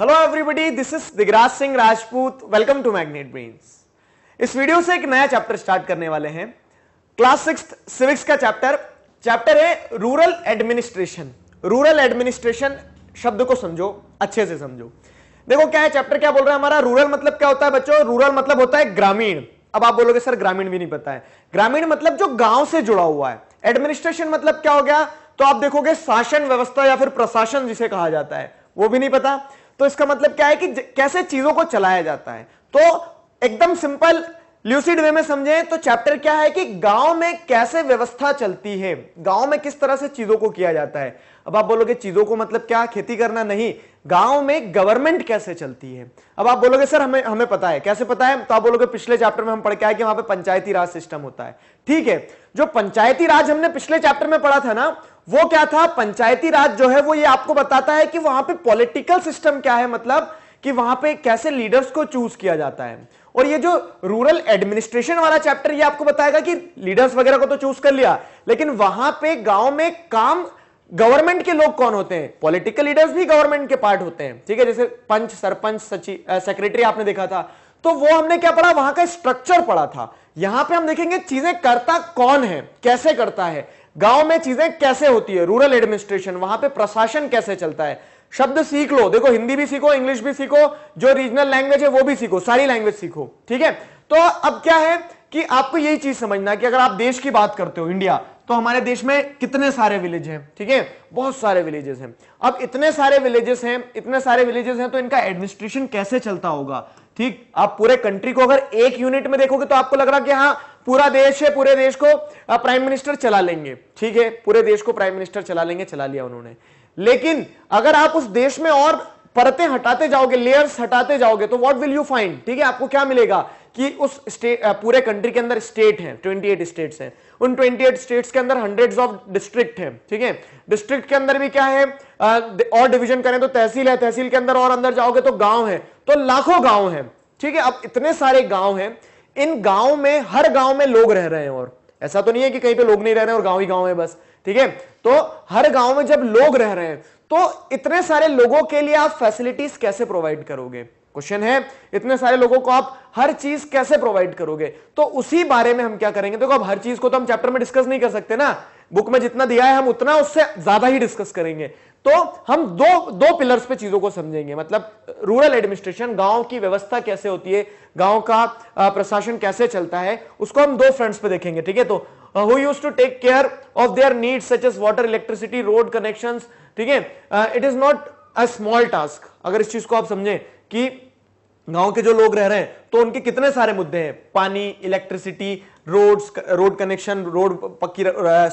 Hello everybody this is Digraj Singh Rajput welcome to Magnet Brains इस video से एक नया चैप्टर स्टार्ट करने वाले हैं क्लास सिक्स सिविक्स का चैप्टर चैप्टर है रूरल एडमिनिस्ट्रेशन रूरल एडमिनिस्ट्रेशन शब्द को समझो अच्छे से समझो देखो क्या है चैप्टर क्या बोल रहा है हमारा रूरल मतलब क्या होता है बच्चों रूरल मतलब होता है ग्रामीण अब आप बोलोगे सर ग्रामीण भी नहीं पता है ग्रामीण मतलब जो गांव से जुड़ा हुआ है एडमिनिस्ट्रेशन मतलब क्या हो गया तो आप देखोगे शासन व्यवस्था या फिर प्रशासन जिसे कहा जाता है वो भी नहीं पता तो इसका मतलब क्या है कि कैसे चीजों को चलाया जाता है तो एकदम सिंपल ल्यूसिड वे में समझें तो चैप्टर क्या है कि गांव में कैसे व्यवस्था चलती है गांव में किस तरह से चीजों को किया जाता है अब आप बोलोगे चीजों को मतलब क्या खेती करना नहीं गांव में गवर्नमेंट कैसे चलती है अब आप बोलोगे सर हमें हमें पता है कैसे पता है तो आप बोलोगे पिछले चैप्टर में हम पढ़ के आए कि वहां पे पंचायती राज सिस्टम होता है ठीक है जो पंचायती राज हमने पिछले चैप्टर में पढ़ा था ना वो क्या था पंचायती राज जो है वो ये आपको बताता है कि वहां पे पॉलिटिकल सिस्टम क्या है मतलब कि वहां पे कैसे लीडर्स को चूज किया जाता है और ये जो रूरल एडमिनिस्ट्रेशन वाला चैप्टर ये आपको बताएगा कि लीडर्स वगैरह को तो चूज कर लिया लेकिन वहां पे गांव में काम गवर्नमेंट के लोग कौन होते हैं पॉलिटिकल लीडर्स भी गवर्नमेंट के पार्ट होते हैं ठीक है जैसे पंच सरपंच सचिव सेक्रेटरी आपने देखा था तो वो हमने क्या पढ़ा वहां का स्ट्रक्चर पढ़ा था यहां पे हम देखेंगे चीजें करता कौन है कैसे करता है गांव में चीजें कैसे होती है रूरल एडमिनिस्ट्रेशन वहां पे प्रशासन कैसे चलता है शब्द सीख लो देखो हिंदी भी सीखो इंग्लिश भी सीखो जो रीजनल लैंग्वेज है वो भी सीखो सारी लैंग्वेज सीखो ठीक है तो अब क्या है कि आपको यही चीज समझना कि अगर आप देश की बात करते हो इंडिया तो हमारे देश में कितने सारे विलेज हैं ठीक है बहुत सारे विलेजेस हैं अब इतने सारे विलेजेस हैं इतने सारे विलेजेस हैं तो इनका एडमिनिस्ट्रेशन कैसे चलता होगा ठीक आप पूरे कंट्री को अगर एक यूनिट में देखोगे तो आपको लग रहा कि हाँ पूरा देश है पूरे देश को प्राइम मिनिस्टर चला लेंगे ठीक है पूरे देश को प्राइम मिनिस्टर चला लेंगे चला लिया उन्होंने लेकिन अगर आप उस देश में और परतें हटाते जाओगे लेयर्स हटाते जाओगे तो व्हाट विल यू फाइंड ठीक है आपको क्या मिलेगा कि उस स्टेट पूरे कंट्री के अंदर स्टेट है 28 स्टेट्स हैं उन 28 स्टेट्स के अंदर हंड्रेड्स ऑफ डिस्ट्रिक्ट हैं ठीक है डिस्ट्रिक्ट के अंदर भी क्या है और डिवीजन करें तो तहसील है तहसील के अंदर और अंदर जाओगे तो गांव है तो लाखों गांव हैं ठीक है अब इतने सारे गांव हैं इन गांव में हर गांव में लोग रह रहे हैं और ऐसा तो नहीं है कि कहीं पे लोग नहीं रह रहे हैं और गांव ही गांव है बस ठीक है तो हर गांव में जब लोग रह रहे हैं तो इतने सारे लोगों के लिए आप फैसिलिटीज कैसे प्रोवाइड करोगे क्वेश्चन है इतने सारे लोगों को आप हर चीज कैसे प्रोवाइड करोगे तो उसी बारे में हम क्या करेंगे देखो अब हर चीज को तो हम चैप्टर में डिस्कस नहीं कर सकते ना बुक में जितना दिया है हम उतना उससे ज्यादा ही डिस्कस करेंगे तो हम दो दो पिलर्स पे चीजों को समझेंगे मतलब रूरल एडमिनिस्ट्रेशन गांव की व्यवस्था कैसे होती है गांव का प्रशासन कैसे चलता है उसको हम दो फ्रंट्स पे देखेंगे ठीक है तो who use to take care of their needs such as water electricity road connection ठीक है it is not a small task अगर इस चीज को आप समझें कि गांव के जो लोग रह रहे हैं तो उनके कितने सारे मुद्दे हैं पानी electricity roads road connection road पक्की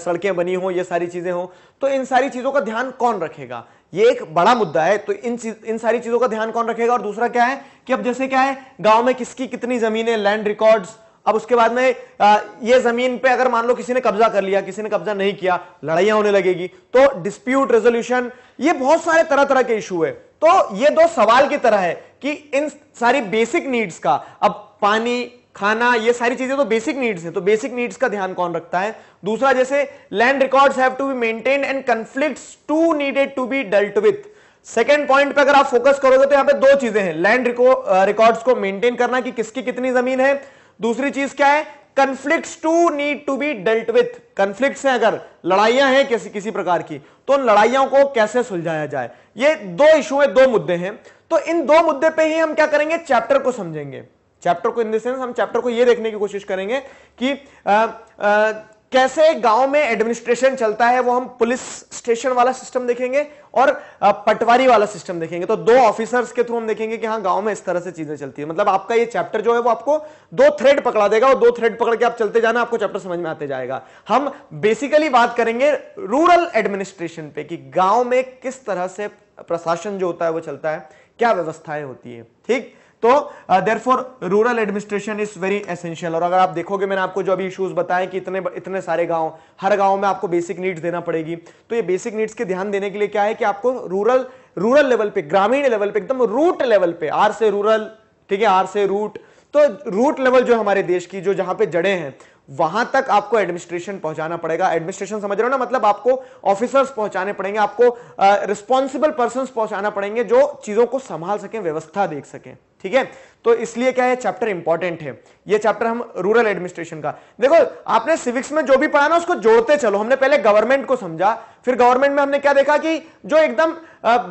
सड़कें बनी हो ये सारी चीज़ें हों तो इन सारी चीज़ों का ध्यान कौन रखेगा ये एक बड़ा मुद्दा है तो इन इन सारी चीज़ों का ध्यान कौन रखेगा और दूसरा क्या है कि अब जैसे क्या है गाँव में किसकी कितनी है लैंड रिकॉर्ड्स अब उसके बाद में ये जमीन पे अगर मान लो किसी ने कब्जा कर लिया किसी ने कब्जा नहीं किया लड़ाइया होने लगेगी तो डिस्प्यूट रेजोल्यूशन ये बहुत सारे तरह तरह के इशू है तो ये दो सवाल की तरह है कि इन सारी बेसिक नीड्स का अब पानी खाना ये सारी चीजें तो बेसिक नीड्स है तो बेसिक नीड्स का ध्यान कौन रखता है दूसरा जैसे land record have to be maintain and conflict to needed to be dealt with second point पे अगर आप फोकस करोगे तो यहां पे दो चीजें हैं लैंड रिकॉर्ड्स को मेंटेन करना कि किसकी कितनी जमीन है दूसरी चीज क्या है conflict to need to be dealt with conflict अगर लड़ाइयां हैं किसी किसी प्रकार की तो उन लड़ाइयों को कैसे सुलझाया जाए ये दो इशू है दो मुद्दे हैं तो इन दो मुद्दे पे ही हम क्या करेंगे चैप्टर को समझेंगे चैप्टर को इन देंस हम चैप्टर को यह देखने की कोशिश करेंगे कि आ, आ, कैसे गांव में एडमिनिस्ट्रेशन चलता है वो हम पुलिस स्टेशन वाला सिस्टम देखेंगे और पटवारी वाला सिस्टम देखेंगे तो दो ऑफिसर्स के थ्रू हम देखेंगे कि हाँ गांव में इस तरह से चीजें चलती है मतलब आपका ये चैप्टर जो है वो आपको दो थ्रेड पकड़ा देगा और दो थ्रेड पकड़ के आप चलते जाना आपको चैप्टर समझ में आते जाएगा हम बेसिकली बात करेंगे रूरल एडमिनिस्ट्रेशन पे कि गांव में किस तरह से प्रशासन जो होता है वो चलता है क्या व्यवस्थाएं होती है ठीक तो therefore rural administration is very essential और अगर आप देखोगे मैंने आपको जो अभी इश्यूज बताए कि इतने इतने सारे गांव हर गांव में आपको बेसिक नीड्स देना पड़ेगी तो ये बेसिक नीड्स के ध्यान देने के लिए क्या है कि आपको रूरल रूरल लेवल पे ग्रामीण लेवल पे एकदम रूट लेवल पे आर से रूरल ठीक है आर से रूट तो रूट लेवल जो हमारे देश की जो जहां पे जड़े हैं वहां तक आपको एडमिनिस्ट्रेशन पहुंचाना पड़ेगा एडमिनिस्ट्रेशन समझ रहे हो ना मतलब आपको ऑफिसर्स पहुंचाने पड़ेंगे आपको रिस्पॉन्सिबल पर्सन पहुंचाना पड़ेंगे जो चीजों को संभाल सकें व्यवस्था देख सकें ठीक है तो इसलिए क्या है चैप्टर इंपॉर्टेंट है ये चैप्टर हम रूरल एडमिनिस्ट्रेशन का देखो आपने सिविक्स में जो भी पढ़ा ना उसको जोड़ते चलो हमने पहले गवर्नमेंट को समझा फिर गवर्नमेंट में हमने क्या देखा कि जो एकदम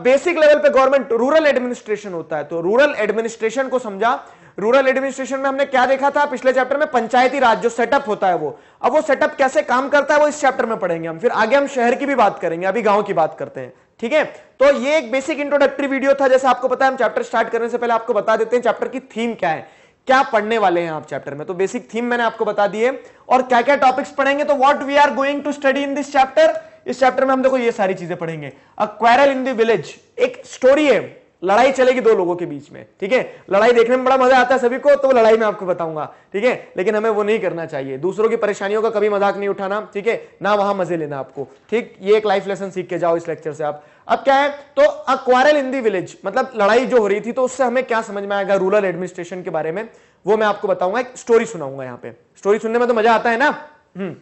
बेसिक लेवल पे गवर्नमेंट रूरल एडमिनिस्ट्रेशन होता है तो रूरल एडमिनिस्ट्रेशन को समझा रूरल एडमिनिस्ट्रेशन में हमने क्या देखा था पिछले चैप्टर में पंचायती राज जो सेटअप होता है वो अब वो सेटअप कैसे काम करता है वो इस चैप्टर में पढ़ेंगे हम फिर आगे हम शहर की भी बात करेंगे अभी गांव की बात करते हैं ठीक है तो ये एक बेसिक इंट्रोडक्टरी वीडियो था जैसे आपको पता है हम चैप्टर स्टार्ट करने से पहले आपको बता देते हैं चैप्टर की थीम क्या है क्या पढ़ने वाले हैं आप चैप्टर में तो बेसिक थीम मैंने आपको बता दी है और क्या क्या टॉपिक्स पढ़ेंगे तो what we are going to study in this chapter इस चैप्टर में हम देखो ये सारी चीजें पढ़ेंगे a quarrel in the village एक स्टोरी है लड़ाई चलेगी दो लोगों के बीच में ठीक है लड़ाई देखने में बड़ा मजा आता है सभी को तो लड़ाई में आपको बताऊंगा ठीक है लेकिन हमें वो नहीं करना चाहिए दूसरों की परेशानियों का कभी मजाक नहीं उठाना ठीक है ना वहां मजे लेना आपको ठीक ये एक लाइफ लेसन सीख के जाओ इस लेक्चर से आप अब क्या है तो अक्वारल इन दी विलेज मतलब लड़ाई जो हो रही थी तो उससे हमें क्या समझ में आएगा रूरल एडमिनिस्ट्रेशन के बारे में वो मैं आपको बताऊंगा एक स्टोरी सुनाऊंगा यहाँ पे स्टोरी सुनने में तो मजा आता है ना हम्म।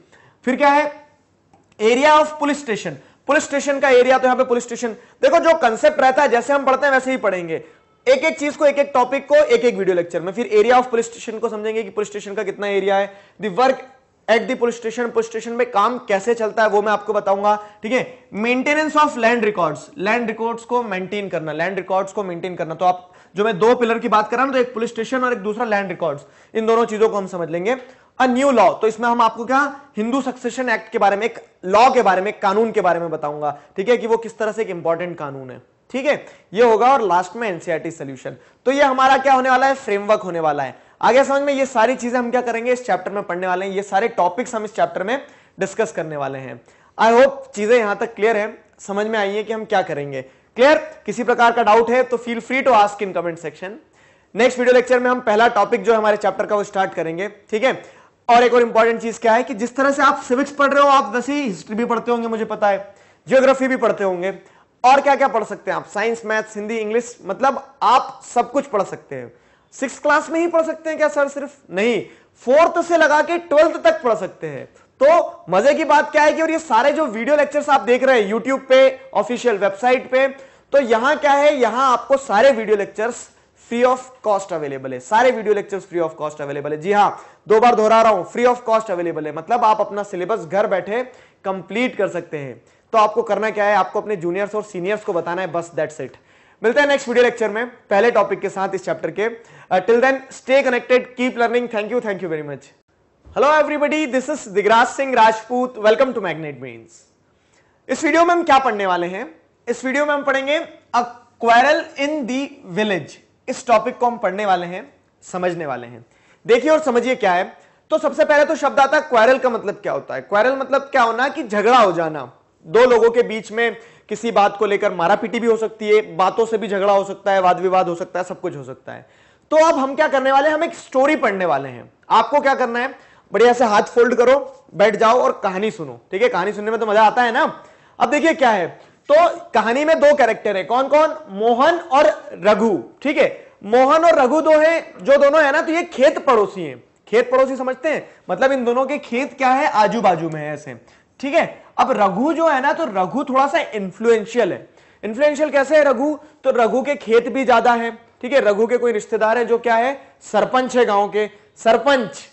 फिर क्या है area of police station police station का एरिया तो यहाँ पे पुलिस स्टेशन देखो जो कंसेप्ट रहता है जैसे हम पढ़ते हैं वैसे ही पढ़ेंगे एक एक चीज को एक एक टॉपिक को एक एक वीडियो लेक्चर में फिर एरिया ऑफ पुलिस स्टेशन को समझेंगे कि पुलिस स्टेशन का कितना एरिया है the work at the police station police station में काम कैसे चलता है वो मैं आपको बताऊंगा ठीक है maintenance of land records land records को मेंटेन करना लैंड रिकॉर्ड्स को मेंटेन करना तो आप जो मैं दो पिलर की बात कर रहा हूं तो एक पुलिस स्टेशन और एक दूसरा लैंड रिकॉर्ड्स इन दोनों चीजों को हम समझ लेंगे अ न्यू लॉ तो इसमें हम आपको क्या हिंदू सक्सेशन एक्ट के बारे में एक लॉ के बारे में एक कानून के बारे में बताऊंगा ठीक है कि वो किस तरह से एक इंपॉर्टेंट कानून है ठीक है ये होगा और लास्ट में एनसीआरटी सोल्यूशन तो ये हमारा क्या होने वाला है फ्रेमवर्क होने वाला है आगे समझ में ये सारी चीजें हम क्या करेंगे इस चैप्टर में पढ़ने वाले हैं ये सारे टॉपिक्स हम इस चैप्टर में डिस्कस करने वाले हैं आई होप चीजें यहां तक क्लियर है समझ में आई है कि हम क्या करेंगे क्लियर किसी प्रकार का डाउट है तो feel free to ask in comment section next video lecture में हम पहला टॉपिक जो हमारे चैप्टर का वो स्टार्ट करेंगे ठीक है और एक और इंपॉर्टेंट चीज क्या है कि जिस तरह से आप सिविक्स पढ़ रहे हो आप वैसे ही हिस्ट्री भी पढ़ते होंगे मुझे पता है जियोग्राफी भी पढ़ते होंगे और क्या क्या पढ़ सकते हैं आप साइंस मैथ्स हिंदी इंग्लिश मतलब आप सब कुछ पढ़ सकते हैं सिक्स क्लास में ही पढ़ सकते हैं क्या सर सिर्फ नहीं फोर्थ से लगा के ट्वेल्थ तक पढ़ सकते हैं तो मजे की बात क्या है कि और ये सारे जो वीडियो लेक्चर्स आप देख रहे हैं यूट्यूब पे ऑफिशियल वेबसाइट पे तो यहां क्या है यहां आपको सारे video lectures free of cost available है सारे video lectures free of cost available है जी हाँ दो बार दोहरा रहा हूं फ्री ऑफ कॉस्ट अवेलेबल है मतलब आप अपना सिलेबस घर बैठे कंप्लीट कर सकते हैं तो आपको करना क्या है आपको अपने जूनियर्स और सीनियर्स को बताना है बस दैट सेट मिलते हैं नेक्स्ट वीडियो लेक्चर में पहले टॉपिक के साथ इस चैप्टर के till then stay connected keep learning thank you thank you very much hello everybody this is Digraj Singh Rajput welcome to Magnet mean इस वीडियो में हम क्या पढ़ने वाले हैं इस वीडियो में हम पढ़ेंगे अ इन दी विलेज इस टॉपिक को हम पढ़ने वाले हैं समझने वाले हैं देखिए और समझिए क्या है तो सबसे पहले तो शब्द आता है क्वारल का मतलब क्या होता है क्वारल मतलब क्या होना कि झगड़ा हो जाना दो लोगों के बीच में किसी बात को लेकर मारा पीटी भी हो सकती है बातों से भी झगड़ा हो सकता है वाद विवाद हो सकता है सब कुछ हो सकता है तो अब हम क्या करने वाले हैं हम एक स्टोरी पढ़ने वाले हैं आपको क्या करना है बढ़िया से हाथ फोल्ड करो बैठ जाओ और कहानी सुनो ठीक है कहानी सुनने में तो मजा आता है ना अब देखिए क्या है तो कहानी में दो कैरेक्टर है कौन कौन मोहन और रघु ठीक है मोहन और रघु दो हैं जो दोनों है ना तो ये खेत पड़ोसी हैं खेत पड़ोसी समझते हैं मतलब इन दोनों के खेत क्या है आजू बाजू में है ऐसे ठीक है अब रघु जो है ना तो रघु थोड़ा सा इन्फ्लुएंशियल है इन्फ्लुएंशियल कैसे है रघु तो रघु के खेत भी ज्यादा है ठीक है रघु के कोई रिश्तेदार है जो क्या है सरपंच है गांव के सरपंच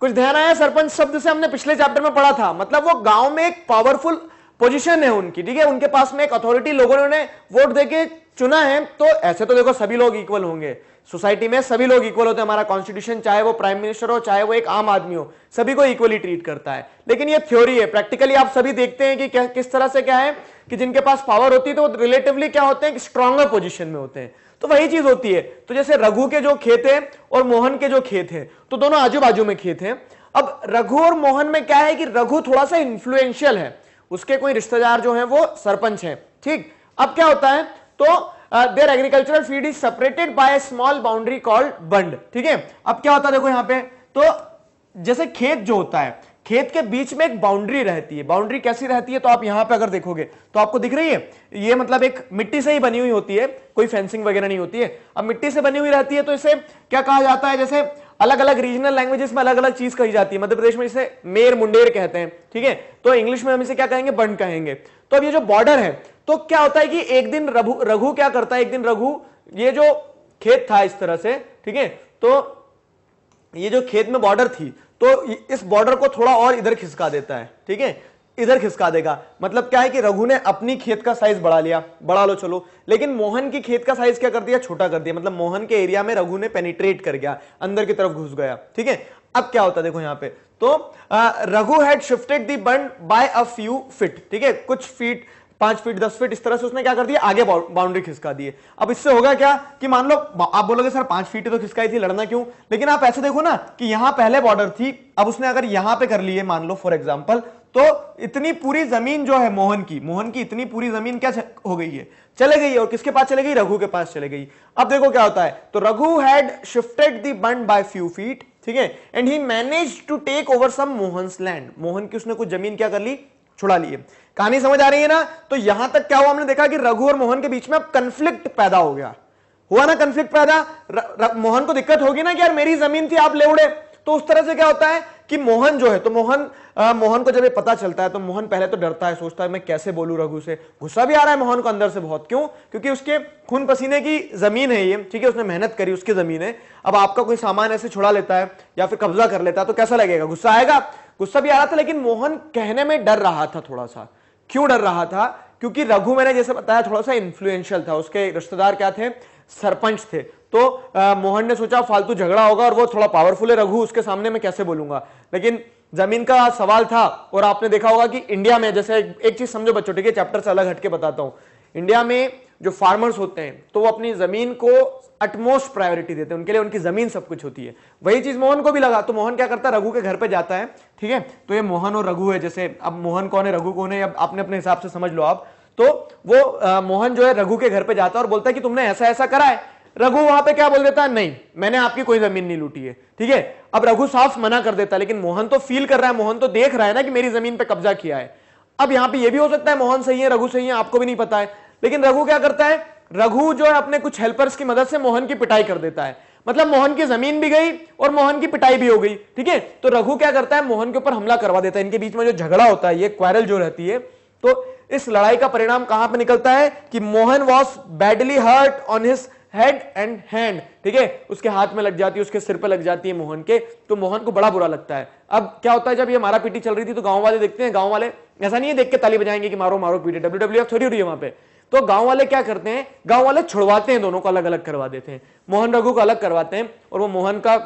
कुछ ध्यान आया सरपंच शब्द से हमने पिछले चैप्टर में पढ़ा था मतलब वो गांव में एक पावरफुल पोजीशन है उनकी ठीक है उनके पास में एक अथॉरिटी लोगों ने वोट देके चुना है तो ऐसे तो देखो सभी लोग इक्वल होंगे सोसाइटी में सभी लोग इक्वल होते हैं हमारा कॉन्स्टिट्यूशन चाहे वो प्राइम मिनिस्टर हो चाहे वो एक आम आदमी हो सभी को इक्वली ट्रीट करता है लेकिन ये थ्योरी है प्रैक्टिकली आप सभी देखते हैं कि क्या किस तरह से क्या है कि जिनके पास पावर होती है तो रिलेटिवली क्या होते हैं स्ट्रॉन्गर पोजिशन में होते हैं तो वही चीज होती है तो जैसे रघु के जो खेत है और मोहन के जो खेत है तो दोनों आजू बाजू में खेत है अब रघु और मोहन में क्या है कि रघु थोड़ा सा इन्फ्लुएंशियल है उसके कोई रिश्तेदार जो है वो सरपंच है ठीक अब क्या होता है तो there agricultural field is separated by small boundary called bund ठीक है अब क्या होता है देखो यहां पे तो जैसे खेत जो होता है खेत के बीच में एक बाउंड्री रहती है बाउंड्री कैसी रहती है तो आप यहां पे अगर देखोगे तो आपको दिख रही है ये मतलब एक मिट्टी से ही बनी हुई होती है कोई फेंसिंग वगैरह नहीं होती है अब मिट्टी से बनी हुई रहती है तो इसे क्या कहा जाता है जैसे अलग अलग रीजनल लैंग्वेजेस में अलग अलग चीज कही जाती है मध्य प्रदेश में इसे मेर मुंडेर कहते हैं ठीक है तो इंग्लिश में हम इसे क्या कहेंगे बंड कहेंगे तो अब ये जो बॉर्डर है तो क्या होता है कि एक दिन रघु रघु क्या करता है एक दिन रघु ये जो खेत था इस तरह से ठीक है तो ये जो खेत में बॉर्डर थी तो इस बॉर्डर को थोड़ा और इधर खिसका देता है ठीक है इधर खिसका देगा मतलब क्या है कि रघु ने अपनी खेत का साइज बढ़ा लिया बढ़ा लो चलो लेकिन मोहन की खेत का साइज क्या कर दिया छोटा कर दिया मतलब मोहन के एरिया में रघु ने पेनिट्रेट कर गया अंदर की तरफ घुस गया ठीक है अब क्या होता देखो यहां पे तो Raghu had shifted the bund by a few feet ठीक है कुछ फीट पांच फीट दस फीट इस तरह से उसने क्या कर दिया आगे बाउंड्री खिसका दिए अब इससे होगा क्या कि मान लो आप बोलोगे सर पांच फीट तो खिसकाई थी लड़ना क्यों लेकिन आप ऐसे देखो ना कि यहां पहले बॉर्डर थी अब उसने अगर यहां पे कर लिए मान लो फॉर एग्जाम्पल तो इतनी पूरी जमीन जो है मोहन की मोहन की इतनी पूरी जमीन क्या हो गई है चले गई है और किसके पास चले गई रघु के पास चले गई अब देखो क्या होता है तो Raghu had shifted the bund by few feet ठीक है and he manage to take over some Mohan land Mohan की उसने कुछ जमीन क्या कर ली छुड़ा लिए कहानी समझ आ रही है ना तो यहां तक क्या हुआ हमने देखा कि रघु और मोहन के बीच में अब कंफ्लिक्ट पैदा हो गया हुआ ना कंफ्लिक्ट पैदा मोहन को दिक्कत होगी ना कि यार मेरी जमीन थी आप ले उड़े तो उस तरह से क्या होता है कि मोहन जो है तो मोहन आ, मोहन को जब ये पता चलता है तो मोहन पहले तो डरता है सोचता है मैं कैसे बोलू रघु से गुस्सा भी आ रहा है मोहन को अंदर से बहुत क्यों क्योंकि उसके खून पसीने की जमीन है ये ठीक है उसने मेहनत करी उसकी जमीन है अब आपका कोई सामान ऐसे छुड़ा लेता है या फिर कब्जा कर लेता है तो कैसा लगेगा गुस्सा आएगा गुस्सा भी आ रहा था लेकिन मोहन कहने में डर रहा था थोड़ा सा क्यों डर रहा था क्योंकि रघु मैंने जैसे बताया थोड़ा सा इन्फ्लुएंशियल था उसके रिश्तेदार क्या थे सरपंच थे तो आ, मोहन ने सोचा फालतू झगड़ा होगा और वो थोड़ा पावरफुल है रघु उसके सामने मैं कैसे बोलूंगा लेकिन जमीन का सवाल था और आपने देखा होगा कि इंडिया में जैसे एक, चीज समझो बच्चों ठीक है चैप्टर से अलग हटके बताता हूं इंडिया में जो फार्मर्स होते हैं तो वो अपनी जमीन को अटमोस्ट प्रायोरिटी देते हैं उनके लिए उनकी जमीन सब कुछ होती है वही चीज मोहन को भी लगा तो मोहन क्या करता है रघु के घर पे जाता है ठीक है तो ये मोहन और रघु है जैसे अब मोहन कौन है रघु कौन है अब आपने अपने हिसाब से समझ लो आप तो वो आ, मोहन जो है रघु के घर पे जाता है और बोलता है कि तुमने ऐसा ऐसा करा है रघु वहां पे क्या बोल देता है नहीं मैंने आपकी कोई जमीन नहीं लूटी है ठीक है अब रघु साफ मना कर देता है लेकिन मोहन तो फील कर रहा है मोहन तो देख रहा है ना कि मेरी जमीन पे कब्जा किया है अब यहां पे ये भी हो सकता है मोहन सही है रघु सही है आपको भी नहीं पता है लेकिन रघु क्या करता है रघु जो है अपने कुछ हेल्पर्स की मदद से मोहन की पिटाई कर देता है मतलब मोहन की जमीन भी गई और मोहन की पिटाई भी हो गई ठीक है तो रघु क्या करता है मोहन के ऊपर हमला करवा देता है इनके बीच में जो झगड़ा होता है ये क्वारल जो रहती है तो इस लड़ाई का परिणाम कहां पर निकलता है कि Mohan was badly hurt on his head and hand ठीक है उसके हाथ में लग जाती है उसके सिर पर लग जाती है मोहन के तो मोहन को बड़ा बुरा लगता है अब क्या होता है जब ये मारा पीटी चल रही थी तो गांव वाले देखते हैं गांव वाले ऐसा नहीं है देख के ताली बजाएंगे कि मारो मारो पीटी डब्ल्यू डब्ल्यू एफ थोड़ी हो रही है वहां पे तो गांव वाले क्या करते हैं गांव वाले छुड़वाते हैं दोनों को अलग अलग करवा देते हैं मोहन रघु को अलग करवाते हैं और वो मोहन का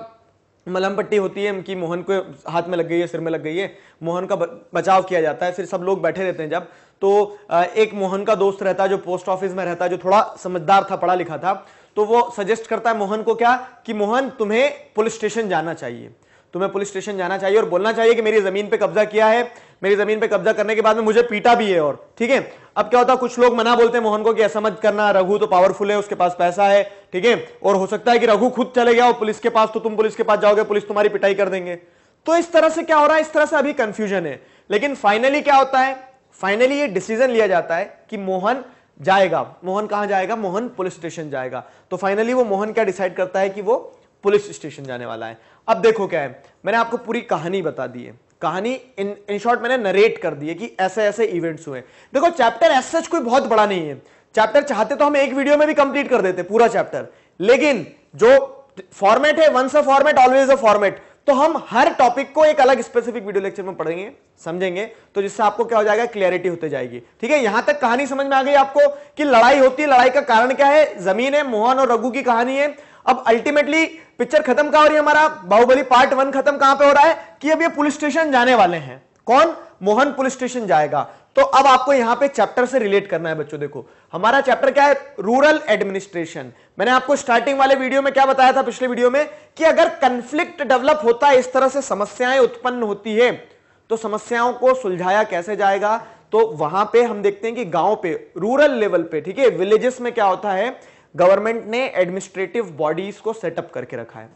मलम पट्टी होती है कि मोहन को हाथ में लग गई है सिर में लग गई है मोहन का बचाव किया जाता है फिर सब लोग बैठे रहते हैं जब तो एक मोहन का दोस्त रहता है जो पोस्ट ऑफिस में रहता है जो थोड़ा समझदार था पढ़ा लिखा था तो वो सजेस्ट करता है मोहन को क्या कि मोहन तुम्हें पुलिस स्टेशन जाना चाहिए तुम्हें पुलिस स्टेशन जाना चाहिए और बोलना चाहिए कि मेरी जमीन पे कब्जा किया है मेरी जमीन पे कब्जा करने के बाद में मुझे पीटा भी है और ठीक है अब क्या होता है कुछ लोग मना बोलते हैं मोहन को कि ऐसा मत करना रघु तो पावरफुल है उसके पास पैसा है ठीक है और हो सकता है कि रघु खुद चले गया और पुलिस के पास तो तुम पुलिस के पास जाओगे पुलिस तुम्हारी पिटाई कर देंगे तो इस तरह से क्या हो रहा है इस तरह से अभी कंफ्यूजन है लेकिन फाइनली क्या होता है फाइनली ये डिसीजन लिया जाता है कि मोहन जाएगा मोहन कहां जाएगा मोहन पुलिस स्टेशन जाएगा तो फाइनली वो मोहन क्या डिसाइड करता है कि वो पुलिस स्टेशन जाने वाला है अब देखो क्या है मैंने आपको पूरी कहानी बता दी है कहानी इन इन शॉर्ट मैंने नरेट कर दी है कि ऐसे ऐसे इवेंट्स हुए देखो चैप्टर एस सच कोई बहुत बड़ा नहीं है चैप्टर चाहते तो हम एक वीडियो में भी कंप्लीट कर देते पूरा चैप्टर लेकिन जो फॉर्मेट है once a format always a format तो हम हर टॉपिक को एक अलग स्पेसिफिक वीडियो लेक्चर में पढ़ेंगे समझेंगे तो जिससे आपको क्या हो जाएगा क्लियरिटी होते जाएगी ठीक है यहां तक कहानी समझ में आ गई आपको कि लड़ाई होती है लड़ाई का कारण क्या है जमीन है मोहन और रघु की कहानी है अब अल्टीमेटली पिक्चर खत्म कहा हो रही है हमारा बाहुबली पार्ट वन खत्म कहां पर हो रहा है कि अब ये पुलिस स्टेशन जाने वाले हैं कौन मोहन पुलिस स्टेशन जाएगा तो अब आपको यहां पे चैप्टर से रिलेट करना है बच्चों देखो हमारा चैप्टर क्या है रूरल एडमिनिस्ट्रेशन मैंने आपको स्टार्टिंग वाले वीडियो में क्या बताया था पिछले वीडियो में कि अगर कंफ्लिक्ट डेवलप होता है इस तरह से समस्याएं उत्पन्न होती है तो समस्याओं को सुलझाया कैसे जाएगा तो वहां पे हम देखते हैं कि गांव पे रूरल लेवल पे ठीक है विलेजेस में क्या होता है गवर्नमेंट ने एडमिनिस्ट्रेटिव बॉडीज को सेटअप करके रखा है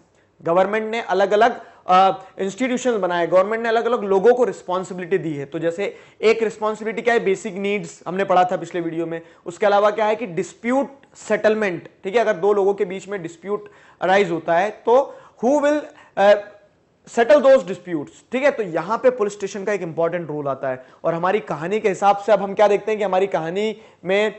गवर्नमेंट ने अलग अलग इंस्टीट्यूशन बनाए गवर्नमेंट ने अलग अलग लोगों को रिस्पॉन्सिबिलिटी दी है तो जैसे एक रिस्पॉन्सिबिलिटी क्या है बेसिक नीड्स हमने पढ़ा था पिछले वीडियो में उसके अलावा क्या है कि डिस्प्यूट सेटलमेंट ठीक है अगर दो लोगों के बीच में डिस्प्यूट अराइज होता है तो who will settle those disputes ठीक है तो यहां पे पुलिस स्टेशन का एक इंपॉर्टेंट रोल आता है और हमारी कहानी के हिसाब से अब हम क्या देखते हैं कि हमारी कहानी में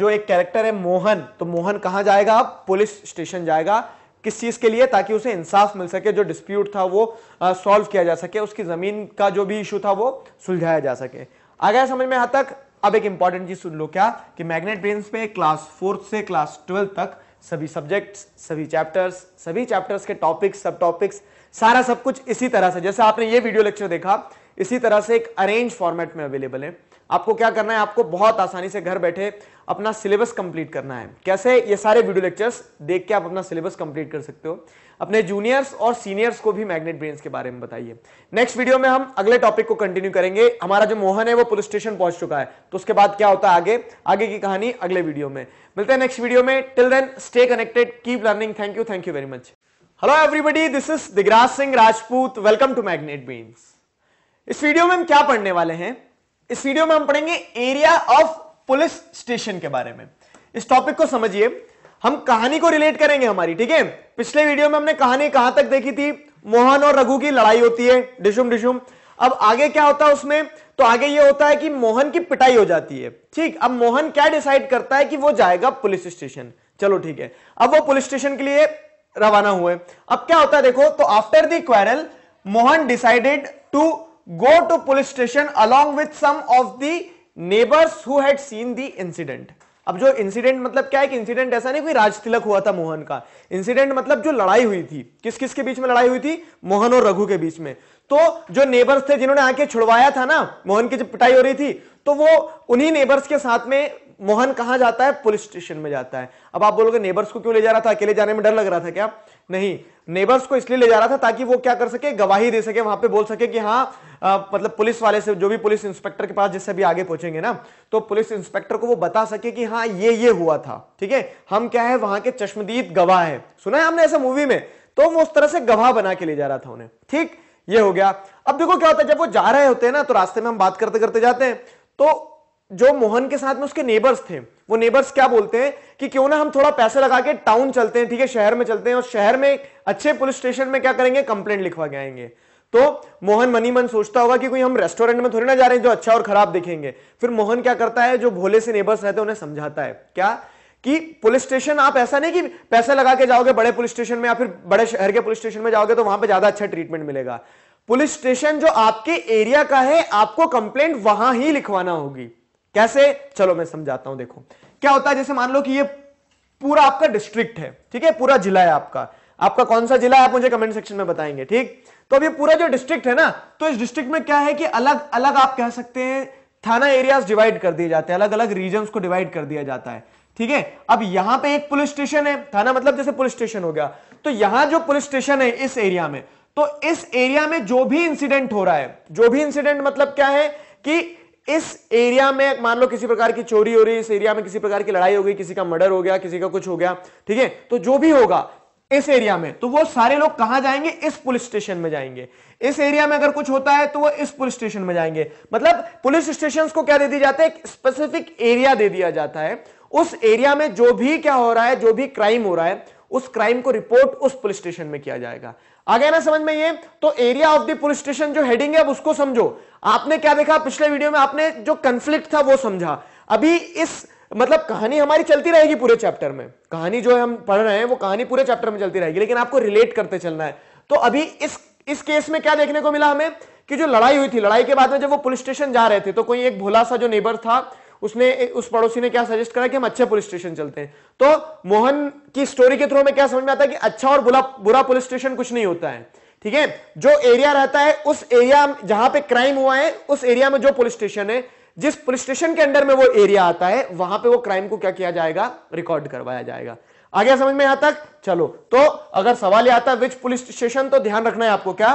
जो एक कैरेक्टर है मोहन तो मोहन कहां जाएगा अब पुलिस स्टेशन जाएगा किस चीज के लिए ताकि उसे इंसाफ मिल सके जो डिस्प्यूट था वो सॉल्व किया जा सके उसकी जमीन का जो भी इशू था वो सुलझाया जा सके आ गया समझ में यहां तक अब एक इंपॉर्टेंट चीज सुन लो क्या कि मैग्नेट ब्रेन्स में क्लास फोर्थ से क्लास ट्वेल्थ तक सभी सब्जेक्ट्स सभी चैप्टर्स सभी चैप्टर्स के टॉपिक्स सब टॉपिक्स सारा सब कुछ इसी तरह से जैसे आपने ये वीडियो लेक्चर देखा इसी तरह से एक अरेंज फॉर्मेट में अवेलेबल है आपको क्या करना है आपको बहुत आसानी से घर बैठे अपना सिलेबस कंप्लीट करना है कैसे ये सारे वीडियो लेक्चर्स देख के आप अपना सिलेबस कंप्लीट कर सकते हो अपने जूनियर्स और सीनियर्स को भी मैग्नेट ब्रेन के बारे में बताइए नेक्स्ट वीडियो में हम अगले टॉपिक को कंटिन्यू करेंगे हमारा जो मोहन है वो पुलिस स्टेशन पहुंच चुका है तो उसके बाद क्या होता है आगे आगे की कहानी अगले वीडियो में मिलते हैं नेक्स्ट वीडियो में till then stay connected keep learning thank you thank you very much hello everybody this is Digraj Singh Rajput welcome to Magnet Brain इस वीडियो में हम क्या पढ़ने वाले हैं इस वीडियो में हम पढ़ेंगे एरिया ऑफ पुलिस स्टेशन के बारे में इस टॉपिक को समझिए हम कहानी को रिलेट करेंगे हमारी ठीक है पिछले वीडियो में हमने कहानी कहां तक देखी थी मोहन और रघु की लड़ाई होती है डिशुम डिशुम अब आगे क्या होता है उसमें तो आगे ये होता है कि मोहन की पिटाई हो जाती है ठीक अब मोहन क्या डिसाइड करता है कि वो जाएगा पुलिस स्टेशन चलो ठीक है अब वो पुलिस स्टेशन के लिए रवाना हुए अब क्या होता है देखो तो after the quarrel Mohan decided to go to police station along with some of the neighbours who had seen the incident अब जो इंसिडेंट मतलब क्या है कि इंसिडेंट ऐसा नहीं कोई राज तिलक हुआ था मोहन का इंसिडेंट मतलब जो लड़ाई हुई थी किस किस के बीच में लड़ाई हुई थी मोहन और रघु के बीच में तो जो नेबर्स थे जिन्होंने आके छुड़वाया था ना मोहन की जब पिटाई हो रही थी तो वो उन्हीं नेबर्स के साथ में मोहन कहां जाता है पुलिस स्टेशन में जाता है अब आप बोलोगे नेबर्स को क्यों ले जा रहा था अकेले जाने में डर लग रहा था क्या नहीं नेबर्स को इसलिए ले जा रहा था ताकि वो क्या कर सके गवाही दे सके वहां पे बोल सके कि हाँ मतलब पुलिस वाले से जो भी पुलिस इंस्पेक्टर के पास जिससे भी आगे पहुंचेंगे ना तो पुलिस इंस्पेक्टर को वो बता सके कि हाँ ये ये हुआ था ठीक है हम क्या है वहां के चश्मदीद गवाह है सुना है हमने ऐसे मूवी में तो वो उस तरह से गवाह बना के ले जा रहा था उन्हें ठीक ये हो गया अब देखो क्या होता है जब वो जा रहे होते हैं ना तो रास्ते में हम बात करते करते जाते हैं तो जो मोहन के साथ में उसके नेबर्स थे वो नेबर्स क्या बोलते हैं कि क्यों ना हम थोड़ा पैसे लगा के टाउन चलते हैं ठीक है शहर में चलते हैं और शहर में अच्छे पुलिस स्टेशन में क्या करेंगे कंप्लेंट लिखवा के आएंगे तो मोहन मनी मन सोचता होगा कि कोई हम रेस्टोरेंट में थोड़ी ना जा रहे हैं जो अच्छा और खराब दिखेंगे फिर मोहन क्या करता है जो भोले से नेबर्स रहते हैं उन्हें समझाता है क्या कि पुलिस स्टेशन आप ऐसा नहीं कि पैसा लगा के जाओगे बड़े पुलिस स्टेशन में या फिर बड़े शहर के पुलिस स्टेशन में जाओगे तो वहां पर ज्यादा अच्छा ट्रीटमेंट मिलेगा पुलिस स्टेशन जो आपके एरिया का है आपको कंप्लेंट वहां ही लिखवाना होगी कैसे चलो मैं समझाता हूं देखो क्या होता है जैसे मान लो कि ये पूरा आपका डिस्ट्रिक्ट है ठीक है पूरा जिला है आपका आपका कौन सा जिला है आप मुझे कमेंट सेक्शन में बताएंगे ठीक तो अब ये पूरा जो डिस्ट्रिक्ट है ना तो इस डिस्ट्रिक्ट में क्या है कि अलग अलग आप कह सकते हैं थाना एरियाज डिवाइड कर दिए जाते हैं अलग अलग रीजन को डिवाइड कर दिया जाता है ठीक है अब यहां पे एक पुलिस स्टेशन है थाना मतलब जैसे पुलिस स्टेशन हो गया तो यहां जो पुलिस स्टेशन है इस एरिया में तो इस एरिया में जो भी इंसिडेंट हो रहा है जो भी इंसिडेंट मतलब क्या है कि इस एरिया में मान लो किसी प्रकार की चोरी हो रही है इस एरिया में किसी प्रकार की लड़ाई हो गई किसी का मर्डर हो गया किसी का कुछ हो गया ठीक है तो जो भी होगा इस एरिया में तो वो सारे लोग कहां जाएंगे इस पुलिस स्टेशन में जाएंगे इस एरिया में अगर कुछ होता है तो वो इस पुलिस स्टेशन में जाएंगे मतलब पुलिस स्टेशन को क्या दे दिया जाता है स्पेसिफिक एरिया दे दिया जाता है उस एरिया में जो भी क्या हो रहा है जो भी क्राइम हो रहा है उस क्राइम को रिपोर्ट उस पुलिस स्टेशन में किया जाएगा आ गया ना समझ में ये तो area of the police station जो हेडिंग है अब उसको समझो आपने क्या देखा पिछले वीडियो में आपने जो कंफ्लिक्ट था वो समझा अभी इस मतलब कहानी हमारी चलती रहेगी पूरे चैप्टर में कहानी जो है हम पढ़ रहे हैं वो कहानी पूरे चैप्टर में चलती रहेगी लेकिन आपको रिलेट करते चलना है तो अभी इस इस केस में क्या देखने को मिला हमें कि जो लड़ाई हुई थी लड़ाई के बाद में जब वो पुलिस स्टेशन जा रहे थे तो कोई एक भोला सा जो नेबर था उसने उस पड़ोसी ने क्या सजेस्ट करा कि हम अच्छे पुलिस स्टेशन चलते हैं तो मोहन की स्टोरी के थ्रू में क्या समझ में आता है कि अच्छा और बुरा पुलिस स्टेशन कुछ नहीं होता है ठीक है जो एरिया रहता है उस एरिया जहां पे क्राइम हुआ है उस एरिया में जो पुलिस स्टेशन है जिस पुलिस स्टेशन के अंडर में वो एरिया आता है वहां पे वो क्राइम को क्या किया जाएगा रिकॉर्ड करवाया जाएगा आ गया समझ में यहां तक चलो तो अगर सवाल यह आता विच पुलिस स्टेशन तो ध्यान रखना है आपको क्या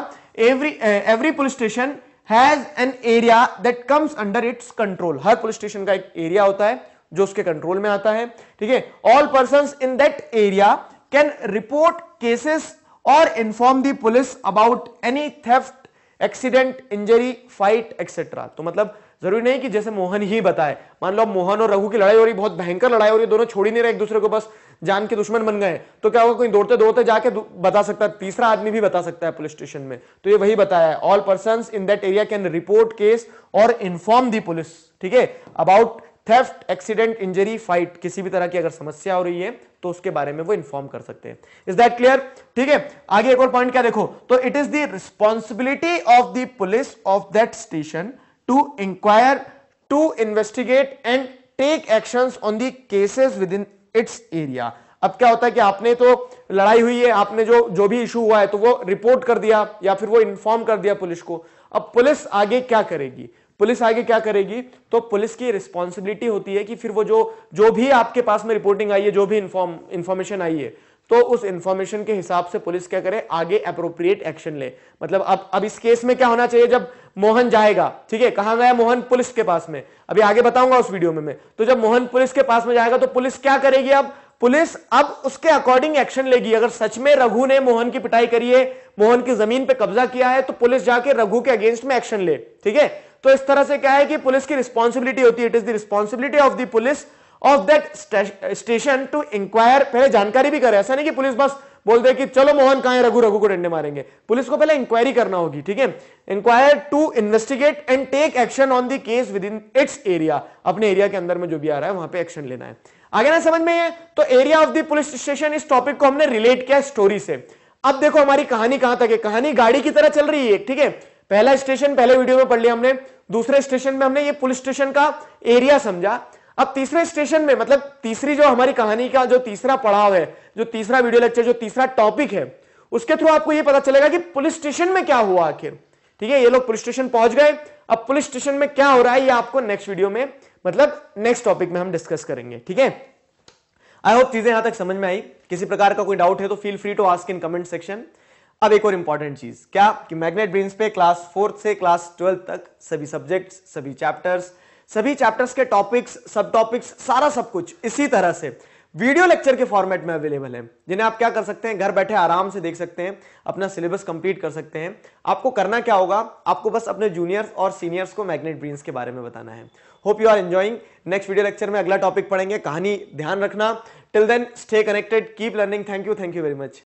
every every police station has an area that comes under its control हर पुलिस स्टेशन का एक एरिया होता है जो उसके कंट्रोल में आता है ठीक है all person in that area can report cases और inform the police about any theft accident injury fight etcetera तो मतलब जरूरी नहीं कि जैसे मोहन ही बताए मान लो मोहन और रघु की लड़ाई हो रही बहुत भयंकर लड़ाई हो रही दोनों छोड़ ही नहीं रहे एक दूसरे को बस जान के दुश्मन बन गए तो क्या होगा कोई दौड़ते दौड़ते जाके बता सकता है तीसरा आदमी भी बता सकता है पुलिस स्टेशन में तो ये वही बताया all person in that area can report case और इन्फॉर्म दी पुलिस ठीक है about theft accident injury fight किसी भी तरह की अगर समस्या हो रही है तो उसके बारे में वो इन्फॉर्म कर सकते हैं इज दैट क्लियर ठीक है आगे एक और पॉइंट क्या देखो तो it is the responsibility of the police of that station to inquire to investigate and take action on the cases within its area अब क्या होता है कि आपने तो लड़ाई हुई है आपने जो जो भी इशू हुआ है तो वो रिपोर्ट कर दिया या फिर वो इन्फॉर्म कर दिया पुलिस को अब पुलिस आगे क्या करेगी पुलिस आगे क्या करेगी तो पुलिस की रिस्पॉन्सिबिलिटी होती है कि फिर वो जो जो भी आपके पास में रिपोर्टिंग आई है जो भी इंफॉर्मेशन इन्फॉर्मेशन आई है तो उस इंफॉर्मेशन के हिसाब से पुलिस क्या करे आगे अप्रोप्रिएट एक्शन ले मतलब अब अब इस केस में क्या होना चाहिए जब मोहन जाएगा ठीक है कहा गया मोहन पुलिस के पास में अभी आगे बताऊंगा उस वीडियो में मैं तो जब मोहन पुलिस के पास में जाएगा तो पुलिस क्या करेगी अब पुलिस अब उसके अकॉर्डिंग एक्शन लेगी अगर सच में रघु ने मोहन की पिटाई करी है मोहन की जमीन पर कब्जा किया है तो पुलिस जाके रघु के अगेंस्ट में एक्शन ले ठीक है तो इस तरह से क्या है कि पुलिस की रिस्पॉन्सिबिलिटी होती है it is the responsibility of the police of that station to inquire पहले जानकारी भी करे ऐसा नहीं कि पुलिस बस बोल दे कि चलो मोहन कहा रघु रघु को डंडे मारेंगे पुलिस को पहले इंक्वायरी करना होगी ठीक है inquire to investigate and take action on the case within its area अपने एरिया के अंदर में जो भी आ रहा है वहां पे एक्शन लेना है आगे ना समझ में है तो area of the police station इस टॉपिक को हमने रिलेट किया स्टोरी से अब देखो हमारी कहानी कहां तक है कहानी गाड़ी की तरह चल रही है ठीक है पहला स्टेशन पहले वीडियो में पढ़ लिया हमने दूसरे स्टेशन में हमने ये पुलिस स्टेशन का एरिया समझा अब तीसरे स्टेशन में मतलब तीसरी जो हमारी कहानी का जो तीसरा पड़ाव है जो तीसरा वीडियो लेक्चर जो तीसरा टॉपिक है उसके थ्रू आपको ये पता चलेगा कि पुलिस स्टेशन में क्या हुआ आखिर ठीक है ये लोग पुलिस स्टेशन पहुंच गए अब पुलिस स्टेशन में क्या हो रहा है ये आपको नेक्स्ट वीडियो में मतलब नेक्स्ट टॉपिक में हम डिस्कस करेंगे ठीक है आई होप चीजें यहां तक समझ में आई किसी प्रकार का कोई डाउट है तो feel free to ask in comment section अब एक और इंपॉर्टेंट चीज क्या कि मैग्नेट ब्रेन्स पे क्लास फोर्थ से क्लास ट्वेल्थ तक सभी सब्जेक्ट्स सभी चैप्टर्स सभी चैप्टर्स के टॉपिक्स सब टॉपिक्स सारा सब कुछ इसी तरह से वीडियो लेक्चर के फॉर्मेट में अवेलेबल है जिन्हें आप क्या कर सकते हैं घर बैठे आराम से देख सकते हैं अपना सिलेबस कंप्लीट कर सकते हैं आपको करना क्या होगा आपको बस अपने जूनियर्स और सीनियर्स को मैग्नेट ब्रीन्स के बारे में बताना है hope you are enjoying next video lecture में अगला टॉपिक पढ़ेंगे कहानी ध्यान रखना till then stay connected keep learning thank you thank you very much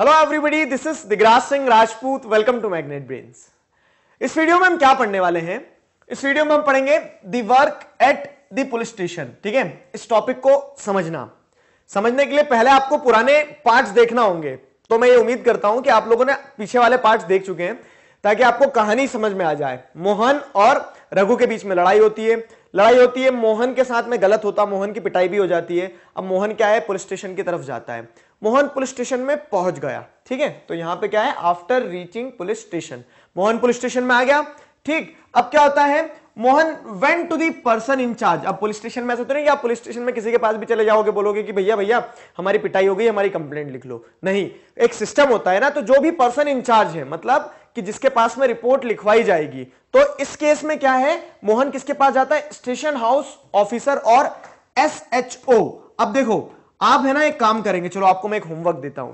hello everybody this is Digraj Singh Rajput welcome to Magnet Brains इस वीडियो में हम क्या पढ़ने वाले हैं इस वीडियो में हम पढ़ेंगे the work at the police station ठीक है इस टॉपिक को समझना समझने के लिए पहले आपको पुराने पार्ट्स देखना होंगे तो मैं ये उम्मीद करता हूं कि आप लोगों ने पीछे वाले पार्ट्स देख चुके हैं ताकि आपको कहानी समझ में आ जाए मोहन और रघु के बीच में लड़ाई होती है लड़ाई होती है मोहन के साथ में गलत होता मोहन की पिटाई भी हो जाती है अब मोहन क्या है पुलिस स्टेशन की तरफ जाता है मोहन पुलिस स्टेशन में पहुंच गया ठीक है तो यहां पे क्या है after reaching police station Mohan police station में आ गया ठीक अब क्या होता है Mohan went to the person charge अब पुलिस स्टेशन में ऐसा तो नहीं आप पुलिस स्टेशन में किसी के पास भी चले जाओगे बोलोगे कि भैया भैया हमारी पिटाई हो गई हमारी कंप्लेंट लिख लो नहीं एक सिस्टम होता है ना तो जो भी पर्सन इंचार्ज है मतलब कि जिसके पास में रिपोर्ट लिखवाई जाएगी तो इस केस में क्या है मोहन किसके पास जाता है स्टेशन हाउस ऑफिसर और एस अब देखो आप है ना एक काम करेंगे चलो आपको मैं एक होमवर्क देता हूं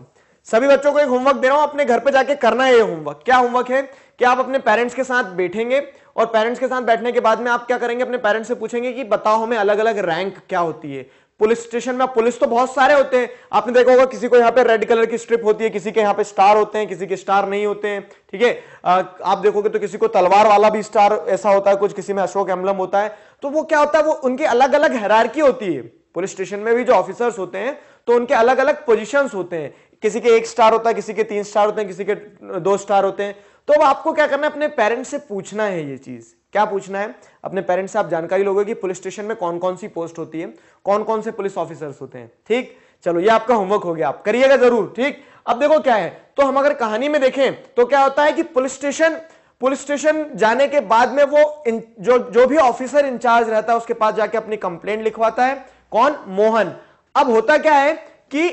सभी बच्चों को एक होमवर्क दे रहा हूं अपने घर पे जाके करना है ये होमवर्क क्या होमवर्क है कि आप अपने पेरेंट्स के साथ बैठेंगे और पेरेंट्स के साथ बैठने के बाद में आप क्या करेंगे अपने पेरेंट्स से पूछेंगे कि बताओ हमें अलग अलग रैंक क्या होती है पुलिस स्टेशन में पुलिस तो बहुत सारे होते हैं आपने देखा होगा किसी को यहाँ पे रेड कलर की स्ट्रिप होती है किसी के यहाँ पे स्टार होते हैं किसी के स्टार नहीं होते हैं ठीक है आप देखोगे तो किसी को तलवार वाला भी स्टार ऐसा होता है कुछ किसी में अशोक एम्बलम होता है तो वो क्या होता है वो उनकी अलग अलग हैरारकी होती है पुलिस स्टेशन में भी जो ऑफिसर्स होते हैं तो उनके अलग अलग पोजिशन होते हैं किसी के एक स्टार होता है किसी के तीन स्टार होते हैं किसी के दो स्टार होते हैं तो अब आपको क्या करना है अपने पेरेंट्स से पूछना है ये चीज क्या पूछना है अपने पेरेंट्स से आप जानकारी लोगे कि पुलिस स्टेशन में कौन कौन सी पोस्ट होती है कौन कौन से पुलिस ऑफिसर्स होते हैं ठीक चलो ये आपका होमवर्क हो गया आप करिएगा जरूर ठीक अब देखो क्या है तो हम अगर कहानी में देखें तो क्या होता है कि पुलिस स्टेशन पुलिस स्टेशन जाने के बाद में वो जो जो भी ऑफिसर इंचार्ज रहता है उसके पास जाके अपनी कंप्लेंट लिखवाता है कौन मोहन अब होता क्या है कि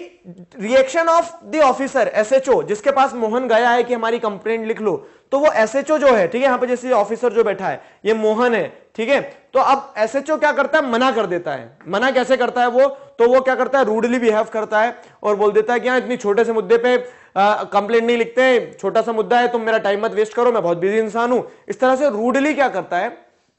reaction of the officer SHO जिसके पास मोहन गया है कि हमारी कंप्लेंट लिख लो तो वो एसएचओ जो है ठीक है यहां पे जैसे ऑफिसर जो बैठा है ये मोहन है ठीक है तो अब एसएचओ क्या करता है मना कर देता है मना कैसे करता है वो तो वो क्या करता है रूडली बिहेव करता है और बोल देता है कि यहां इतनी छोटे से मुद्दे पे कंप्लेंट नहीं लिखते छोटा सा मुद्दा है तुम मेरा टाइम मत वेस्ट करो मैं बहुत बिजी इंसान हूं इस तरह से रूडली क्या करता है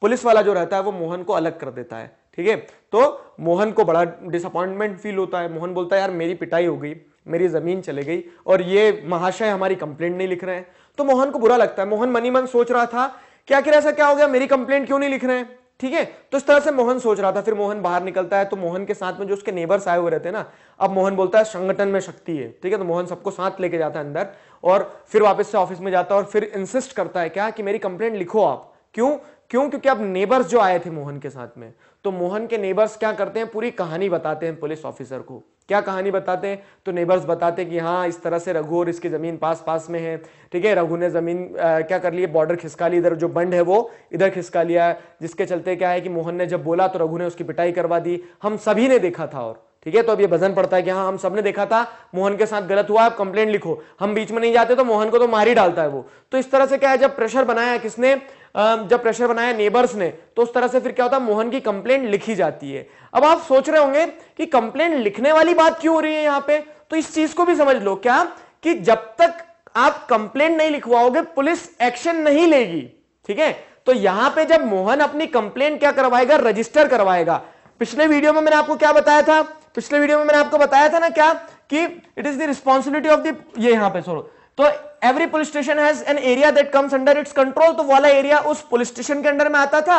पुलिस वाला जो रहता है वो मोहन को अलग कर देता है ठीक है तो मोहन को बड़ा डिसअपॉइंटमेंट फील होता है मोहन बोलता है यार मेरी पिटाई हो गई मेरी जमीन चले गई और ये महाशय हमारी कंप्लेंट नहीं लिख रहे हैं तो मोहन को बुरा लगता है मोहन मनी मन सोच रहा था कि आखिर ऐसा क्या हो गया मेरी कंप्लेंट क्यों नहीं लिख रहे हैं ठीक है तो इस तरह से मोहन सोच रहा था फिर मोहन बाहर निकलता है तो मोहन के साथ में जो उसके नेबर्स आए हुए रहते हैं ना अब मोहन बोलता है संगठन में शक्ति है ठीक है तो मोहन सबको साथ लेके जाता है अंदर और फिर वापस से ऑफिस में जाता है और फिर इंसिस्ट करता है क्या कि मेरी कंप्लेंट लिखो आप क्यों क्यों क्योंकि अब नेबर्स जो आए थे मोहन के साथ में तो मोहन के नेबर्स क्या करते हैं पूरी कहानी बताते हैं पुलिस ऑफिसर को क्या कहानी बताते हैं तो नेबर्स बताते हैं कि हाँ इस तरह से रघु और इसकी ज़मीन पास पास में है ठीक है रघु ने ज़मीन क्या कर लिया बॉर्डर खिसका ली इधर जो बंड है वो इधर खिसका लिया है जिसके चलते क्या है कि मोहन ने जब बोला तो रघु ने उसकी पिटाई करवा दी हम सभी ने देखा था और ठीक है तो अब ये भजन पड़ता है कि हाँ हम सबने देखा था मोहन के साथ गलत हुआ आप कंप्लेंट लिखो हम बीच में नहीं जाते तो मोहन को तो मार ही डालता है वो तो इस तरह से क्या है जब प्रेशर बनाया किसने जब प्रेशर बनाया नेबर्स ने तो उस तरह से फिर क्या होता है मोहन की कंप्लेंट लिखी जाती है अब आप सोच रहे होंगे कि कंप्लेंट लिखने वाली बात क्यों हो रही है यहां पे तो इस चीज को भी समझ लो क्या कि जब तक आप कंप्लेंट नहीं लिखवाओगे पुलिस एक्शन नहीं लेगी ठीक है तो यहां पे जब मोहन अपनी कंप्लेंट क्या करवाएगा रजिस्टर करवाएगा पिछले वीडियो में मैंने आपको क्या बताया था पिछले वीडियो में मैंने आपको बताया था ना क्या कि it is the responsibility of the ये यहां पे सोरो तो every police station has an area that comes under its control तो वाला एरिया उस पुलिस स्टेशन के अंडर में आता था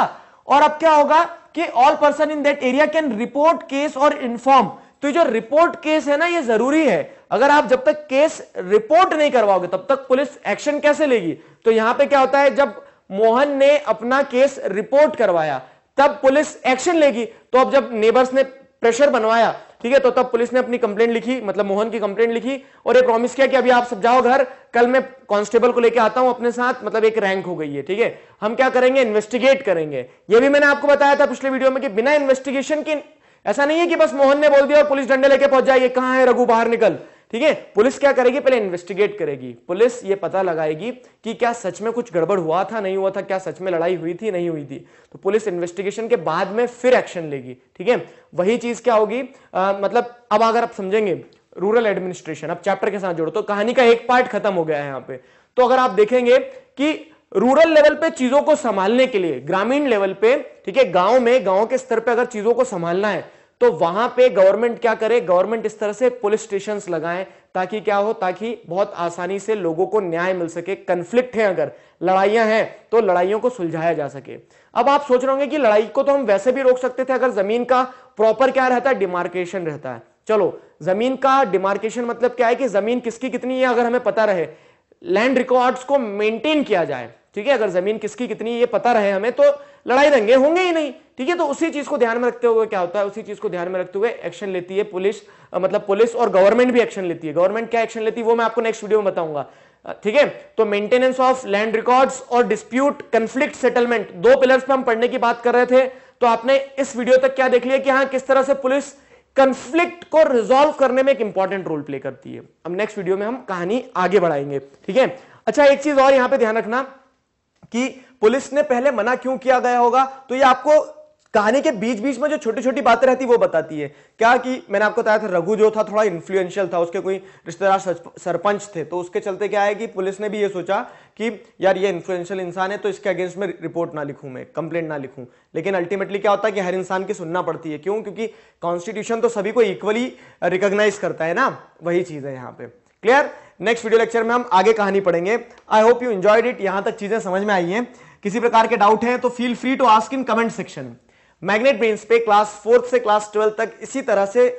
और अब क्या होगा कि all person in that area can report case और इन्फॉर्म तो जो रिपोर्ट केस है ना ये जरूरी है अगर आप जब तक केस रिपोर्ट नहीं करवाओगे तब तक पुलिस एक्शन कैसे लेगी तो यहां पे क्या होता है जब मोहन ने अपना केस रिपोर्ट करवाया तब पुलिस एक्शन लेगी तो अब जब नेबर्स ने प्रेशर बनवाया ठीक है तो तब पुलिस ने अपनी कंप्लेंट लिखी मतलब मोहन की कंप्लेंट लिखी और ये प्रॉमिस किया कि अभी आप सब जाओ घर कल मैं कांस्टेबल को लेकर आता हूं अपने साथ मतलब एक रैंक हो गई है ठीक है हम क्या करेंगे इन्वेस्टिगेट करेंगे ये भी मैंने आपको बताया था पिछले वीडियो में कि बिना इन्वेस्टिगेशन के ऐसा नहीं है कि बस मोहन ने बोल दिया और पुलिस डंडे लेके पहुंच जाए कहां है रघु बाहर निकल ठीक है पुलिस क्या करेगी पहले इन्वेस्टिगेट करेगी पुलिस ये पता लगाएगी कि क्या सच में कुछ गड़बड़ हुआ था नहीं हुआ था क्या सच में लड़ाई हुई थी नहीं हुई थी तो पुलिस इन्वेस्टिगेशन के बाद में फिर एक्शन लेगी ठीक है वही चीज क्या होगी आ, मतलब अब अगर आप समझेंगे रूरल एडमिनिस्ट्रेशन अब चैप्टर के साथ जोड़ो तो कहानी का एक पार्ट खत्म हो गया है यहाँ पे तो अगर आप देखेंगे कि रूरल लेवल पे चीजों को संभालने के लिए ग्रामीण लेवल पे ठीक है गांव में गांव के स्तर पे अगर चीजों को संभालना है तो वहां पे गवर्नमेंट क्या करे गवर्नमेंट इस तरह से पुलिस स्टेशन लगाए ताकि क्या हो ताकि बहुत आसानी से लोगों को न्याय मिल सके कंफ्लिक्ट है अगर लड़ाइयां हैं तो लड़ाइयों को सुलझाया जा सके अब आप सोच रहे होंगे कि लड़ाई को तो हम वैसे भी रोक सकते थे अगर जमीन का प्रॉपर क्या रहता है डिमार्केशन रहता है चलो जमीन का डिमार्केशन मतलब क्या है कि जमीन किसकी कितनी है अगर हमें पता रहे लैंड रिकॉर्ड्स को मेंटेन किया जाए ठीक है अगर जमीन किसकी कितनी ये पता रहे हमें तो लड़ाई दंगे होंगे ही नहीं ठीक है तो उसी चीज को ध्यान में रखते हुए क्या होता है उसी चीज को ध्यान में रखते हुए एक्शन लेती है पुलिस मतलब पुलिस और गवर्नमेंट भी एक्शन लेती है गवर्नमेंट क्या एक्शन लेती है वो मैं आपको नेक्स्ट वीडियो में बताऊंगा ठीक है तो मेंटेनेंस ऑफ लैंड रिकॉर्ड्स और डिस्प्यूट कंफ्लिक्ट सेटलमेंट दो पिलर्स पे हम पढ़ने की बात कर रहे थे तो आपने इस वीडियो तक क्या देख लिया कि हाँ किस तरह से पुलिस कंफ्लिक्ट को रिजॉल्व करने में एक इंपॉर्टेंट रोल प्ले करती है अब नेक्स्ट वीडियो में हम कहानी आगे बढ़ाएंगे ठीक है अच्छा एक चीज और यहां पर ध्यान रखना कि पुलिस ने पहले मना क्यों किया गया होगा तो ये आपको कहानी के बीच बीच में जो छोटी छोटी बातें रहती वो बताती है क्या कि मैंने आपको बताया था रघु जो था थोड़ा इन्फ्लुएंशियल था उसके कोई रिश्तेदार सरपंच थे तो उसके चलते क्या है कि पुलिस ने भी ये सोचा कि यार ये इन्फ्लुएंशियल इंसान है तो इसके अगेंस्ट में रिपोर्ट ना लिखूं मैं कंप्लेंट ना लिखूं लेकिन अल्टीमेटली क्या होता है कि हर इंसान की सुनना पड़ती है क्यों क्योंकि कॉन्स्टिट्यूशन तो सभी को इक्वली रिकोगनाइज करता है ना वही चीज़ है यहाँ पे क्लियर नेक्स्ट वीडियो लेक्चर में हम आगे कहानी पढ़ेंगे I hope you enjoyed it यहां तक चीज़ें समझ में आई हैं किसी प्रकार के डाउट हैं तो feel free to ask in comment section Magnet Brains पे क्लास फोर्थ से क्लास ट्वेल्थ तक इसी तरह से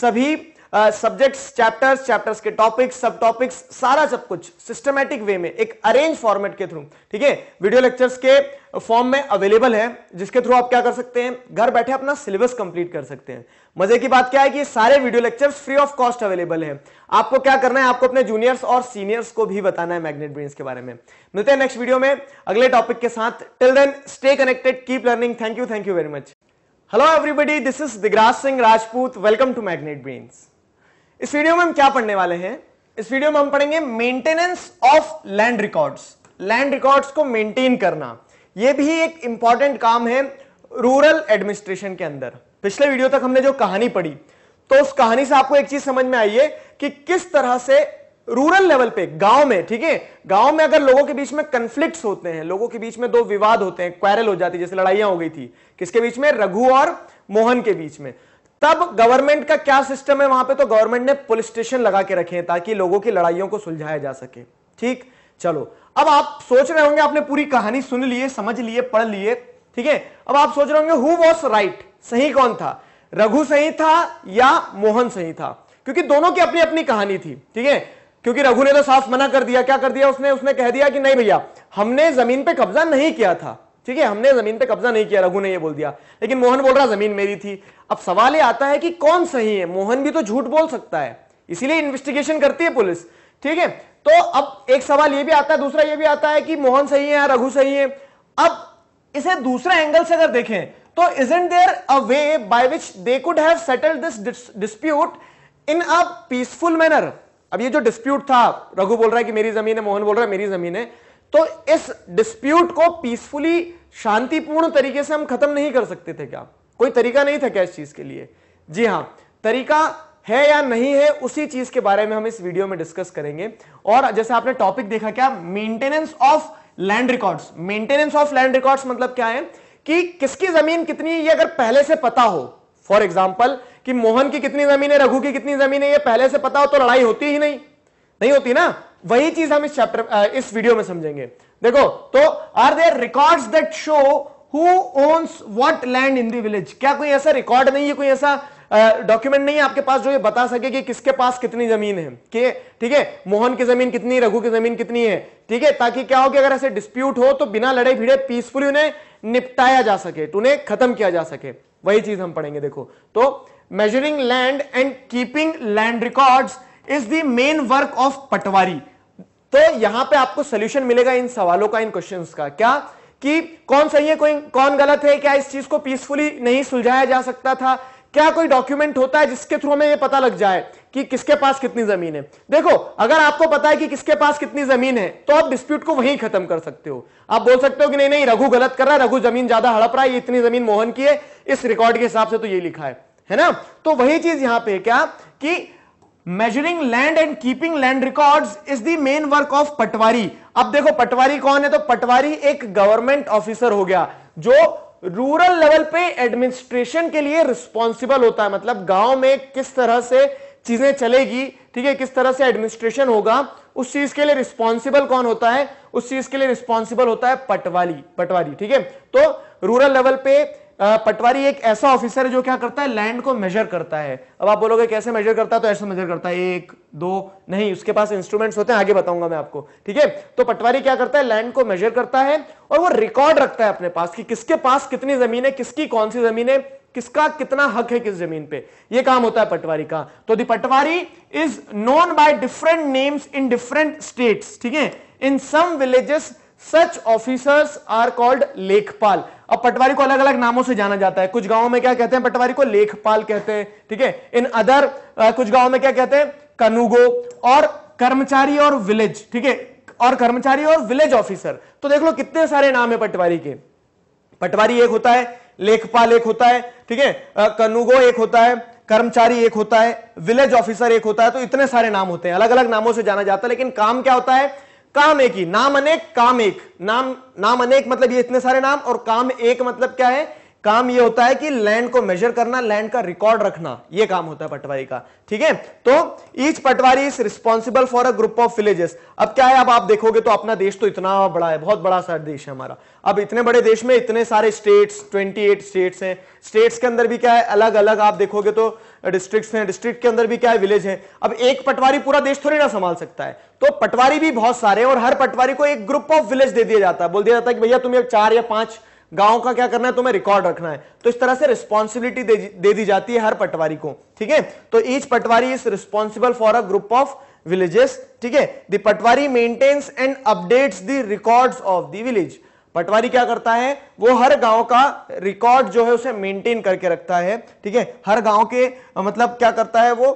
सभी सब्जेक्ट्स चैप्टर्स चैप्टर्स के टॉपिक्स सब टॉपिक्स सारा सब कुछ सिस्टमैटिक वे में एक अरेंज फॉर्मेट के थ्रू ठीक है वीडियो लेक्चर्स के फॉर्म में अवेलेबल है जिसके थ्रू आप क्या कर सकते हैं घर बैठे अपना सिलेबस कंप्लीट कर सकते हैं मजे की बात क्या है कि सारे video lectures free of cost available है आपको क्या करना है आपको अपने जूनियर्स और सीनियर्स को भी बताना है मैग्नेट ब्रेन के बारे में मिलते हैं नेक्स्ट वीडियो में अगले टॉपिक के साथ till then stay connected keep learning thank you thank you very much hello everybody this is Digraj Singh Rajput welcome to Magnet Brains इस वीडियो में हम क्या पढ़ने वाले हैं इस वीडियो में हम पढ़ेंगे maintenance of land records land records को मेंटेन करना यह भी एक इंपॉर्टेंट काम है रूरल एडमिनिस्ट्रेशन के अंदर पिछले वीडियो तक हमने जो कहानी पढ़ी तो उस कहानी से आपको एक चीज समझ में आई है कि किस तरह से रूरल लेवल पे गांव में ठीक है गांव में अगर लोगों के बीच में कंफ्लिक्ट्स होते हैं लोगों के बीच में दो विवाद होते हैं क्वारल हो जाती है जैसे लड़ाइयां हो गई थी किसके बीच में रघु और मोहन के बीच में तब गवर्नमेंट का क्या सिस्टम है वहां पे तो गवर्नमेंट ने पुलिस स्टेशन लगा के रखे हैं ताकि लोगों की लड़ाइयों को सुलझाया जा सके ठीक चलो अब आप सोच रहे होंगे आपने पूरी कहानी सुन लिए समझ लिए पढ़ लिए ठीक है अब आप सोच रहे होंगे हु वॉज राइट सही कौन था रघु सही था या मोहन सही था क्योंकि दोनों की अपनी अपनी कहानी थी ठीक है क्योंकि रघु ने तो साफ मना कर दिया क्या कर दिया उसने उसने कह दिया कि नहीं भैया हमने जमीन पे कब्जा नहीं किया था ठीक है हमने जमीन पे कब्जा नहीं किया रघु ने ये बोल दिया लेकिन मोहन बोल रहा जमीन मेरी थी अब सवाल ये आता है कि कौन सही है मोहन भी तो झूठ बोल सकता है इसीलिए इन्वेस्टिगेशन करती है पुलिस ठीक है तो अब एक सवाल ये भी आता है दूसरा ये भी आता है कि मोहन सही है या रघु सही है अब इसे दूसरे एंगल से अगर देखें तो is in there a way by which they could have settled this dispute in a peaceful manner अब ये जो डिस्प्यूट था रघु बोल रहा है कि मेरी जमीन है मोहन बोल रहा है मेरी जमीन है तो इस डिस्प्यूट को पीसफुली शांतिपूर्ण तरीके से हम खत्म नहीं कर सकते थे क्या कोई तरीका नहीं था क्या इस चीज के लिए जी हाँ तरीका है या नहीं है उसी चीज के बारे में हम इस वीडियो में डिस्कस करेंगे और जैसे आपने टॉपिक देखा क्या maintenance of land records maintenance of land records मतलब क्या है कि किसकी जमीन कितनी है ये अगर पहले से पता हो फॉर एग्जाम्पल कि मोहन की कितनी जमीन है रघु की कितनी जमीन है ये पहले से पता हो तो लड़ाई होती ही नहीं नहीं होती ना वही चीज हम इस चैप्टर इस वीडियो में समझेंगे देखो तो are there record that show who owns what land in village क्या कोई ऐसा रिकॉर्ड नहीं है कोई ऐसा डॉक्यूमेंट uh, नहीं है आपके पास जो ये बता सके कि किसके पास कितनी जमीन है कि ठीक है मोहन की जमीन कितनी रघु की जमीन कितनी है ठीक है ताकि क्या हो कि अगर ऐसे डिस्प्यूट हो तो बिना लड़े भिड़े पीसफुली उन्हें निपटाया जा सके तो उन्हें खत्म किया जा सके वही चीज हम पढ़ेंगे देखो तो measuring land and keeping land records is the main work of patwari तो यहां पे आपको सोल्यूशन मिलेगा इन सवालों का इन क्वेश्चन का क्या कि कौन सही है कोई कौन गलत है क्या इस चीज को पीसफुली नहीं सुलझाया जा सकता था क्या कोई डॉक्यूमेंट होता है जिसके थ्रू हमें ये पता लग जाए कि किसके पास कितनी जमीन है देखो अगर आपको पता है कि किसके पास कितनी जमीन है तो आप डिस्प्यूट को वहीं खत्म कर सकते हो आप बोल सकते हो कि नहीं नहीं रघु गलत कर रहा है रघु जमीन ज्यादा हड़प रहा है इतनी जमीन मोहन की है इस रिकॉर्ड के हिसाब से तो ये लिखा है है ना तो वही चीज यहां पे क्या कि measuring land and keeping land records is the main work of patwari अब देखो पटवारी कौन है तो पटवारी एक गवर्नमेंट ऑफिसर हो गया जो रूरल लेवल पे एडमिनिस्ट्रेशन के लिए रिस्पॉन्सिबल होता है मतलब गांव में किस तरह से चीजें चलेगी ठीक है किस तरह से एडमिनिस्ट्रेशन होगा उस चीज के लिए रिस्पॉन्सिबल कौन होता है उस चीज के लिए रिस्पॉन्सिबल होता है पटवारी पटवारी ठीक है तो रूरल लेवल पे पटवारी एक ऐसा ऑफिसर है जो क्या करता है लैंड को मेजर करता है अब आप बोलोगे कैसे मेजर करता है तो ऐसे मेजर करता है एक दो नहीं उसके पास इंस्ट्रूमेंट्स होते हैं आगे बताऊंगा मैं आपको ठीक है तो पटवारी क्या करता है लैंड को मेजर करता है और वो रिकॉर्ड रखता है अपने पास कि किसके पास कितनी जमीन है किसकी कौन सी जमीन है किसका कितना हक है किस जमीन पे ये काम होता है पटवारी का तो the patwari is known by different names in different states ठीक है in some villages such officers are called lekhpal अब पटवारी को अलग अलग नामों से जाना जाता है कुछ गांवों में क्या कहते हैं पटवारी को लेखपाल कहते हैं ठीक है इन अदर कुछ गांवों में क्या कहते हैं कनुगो और कर्मचारी और विलेज ठीक है और कर्मचारी और विलेज ऑफिसर तो देख लो कितने सारे नाम है पटवारी के पटवारी एक होता है लेखपाल एक होता है ठीक है कनुगो एक होता है कर्मचारी एक होता है विलेज ऑफिसर एक होता है तो इतने सारे नाम होते हैं अलग अलग नामों से जाना जाता है लेकिन काम क्या होता है काम एक ही नाम अनेक काम एक नाम नाम अनेक मतलब ये इतने सारे नाम और काम एक मतलब क्या है काम ये होता है कि लैंड को मेजर करना लैंड का रिकॉर्ड रखना ये काम होता है पटवारी का ठीक है तो each patwari is responsible for a group of villages अब क्या है अब आप देखोगे तो अपना देश तो इतना बड़ा है बहुत बड़ा सा देश है हमारा अब इतने बड़े देश में इतने सारे स्टेट्स 28 स्टेट्स हैं स्टेट्स के अंदर भी क्या है अलग अलग आप देखोगे तो डिस्ट्रिक्ट्स हैं डिस्ट्रिक्ट के अंदर भी क्या है विलेज है अब एक पटवारी पूरा देश थोड़ी ना संभाल सकता है तो पटवारी भी बहुत सारे हैं और हर पटवारी को एक ग्रुप ऑफ विलेज दे दिया जाता है बोल दिया जाता है कि भैया तुम्हें चार या पांच गांव का क्या करना है तुम्हें रिकॉर्ड रखना है तो इस तरह से रिस्पॉन्सिबिलिटी दे, दे दी जाती है हर पटवारी को ठीक है तो each patwari is responsible for a group of villages ठीक है the patwari maintains and updates the records of the village patwari क्या करता है वो हर गांव का रिकॉर्ड जो है उसे मेंटेन करके रखता है ठीक है हर गांव के मतलब क्या करता है वो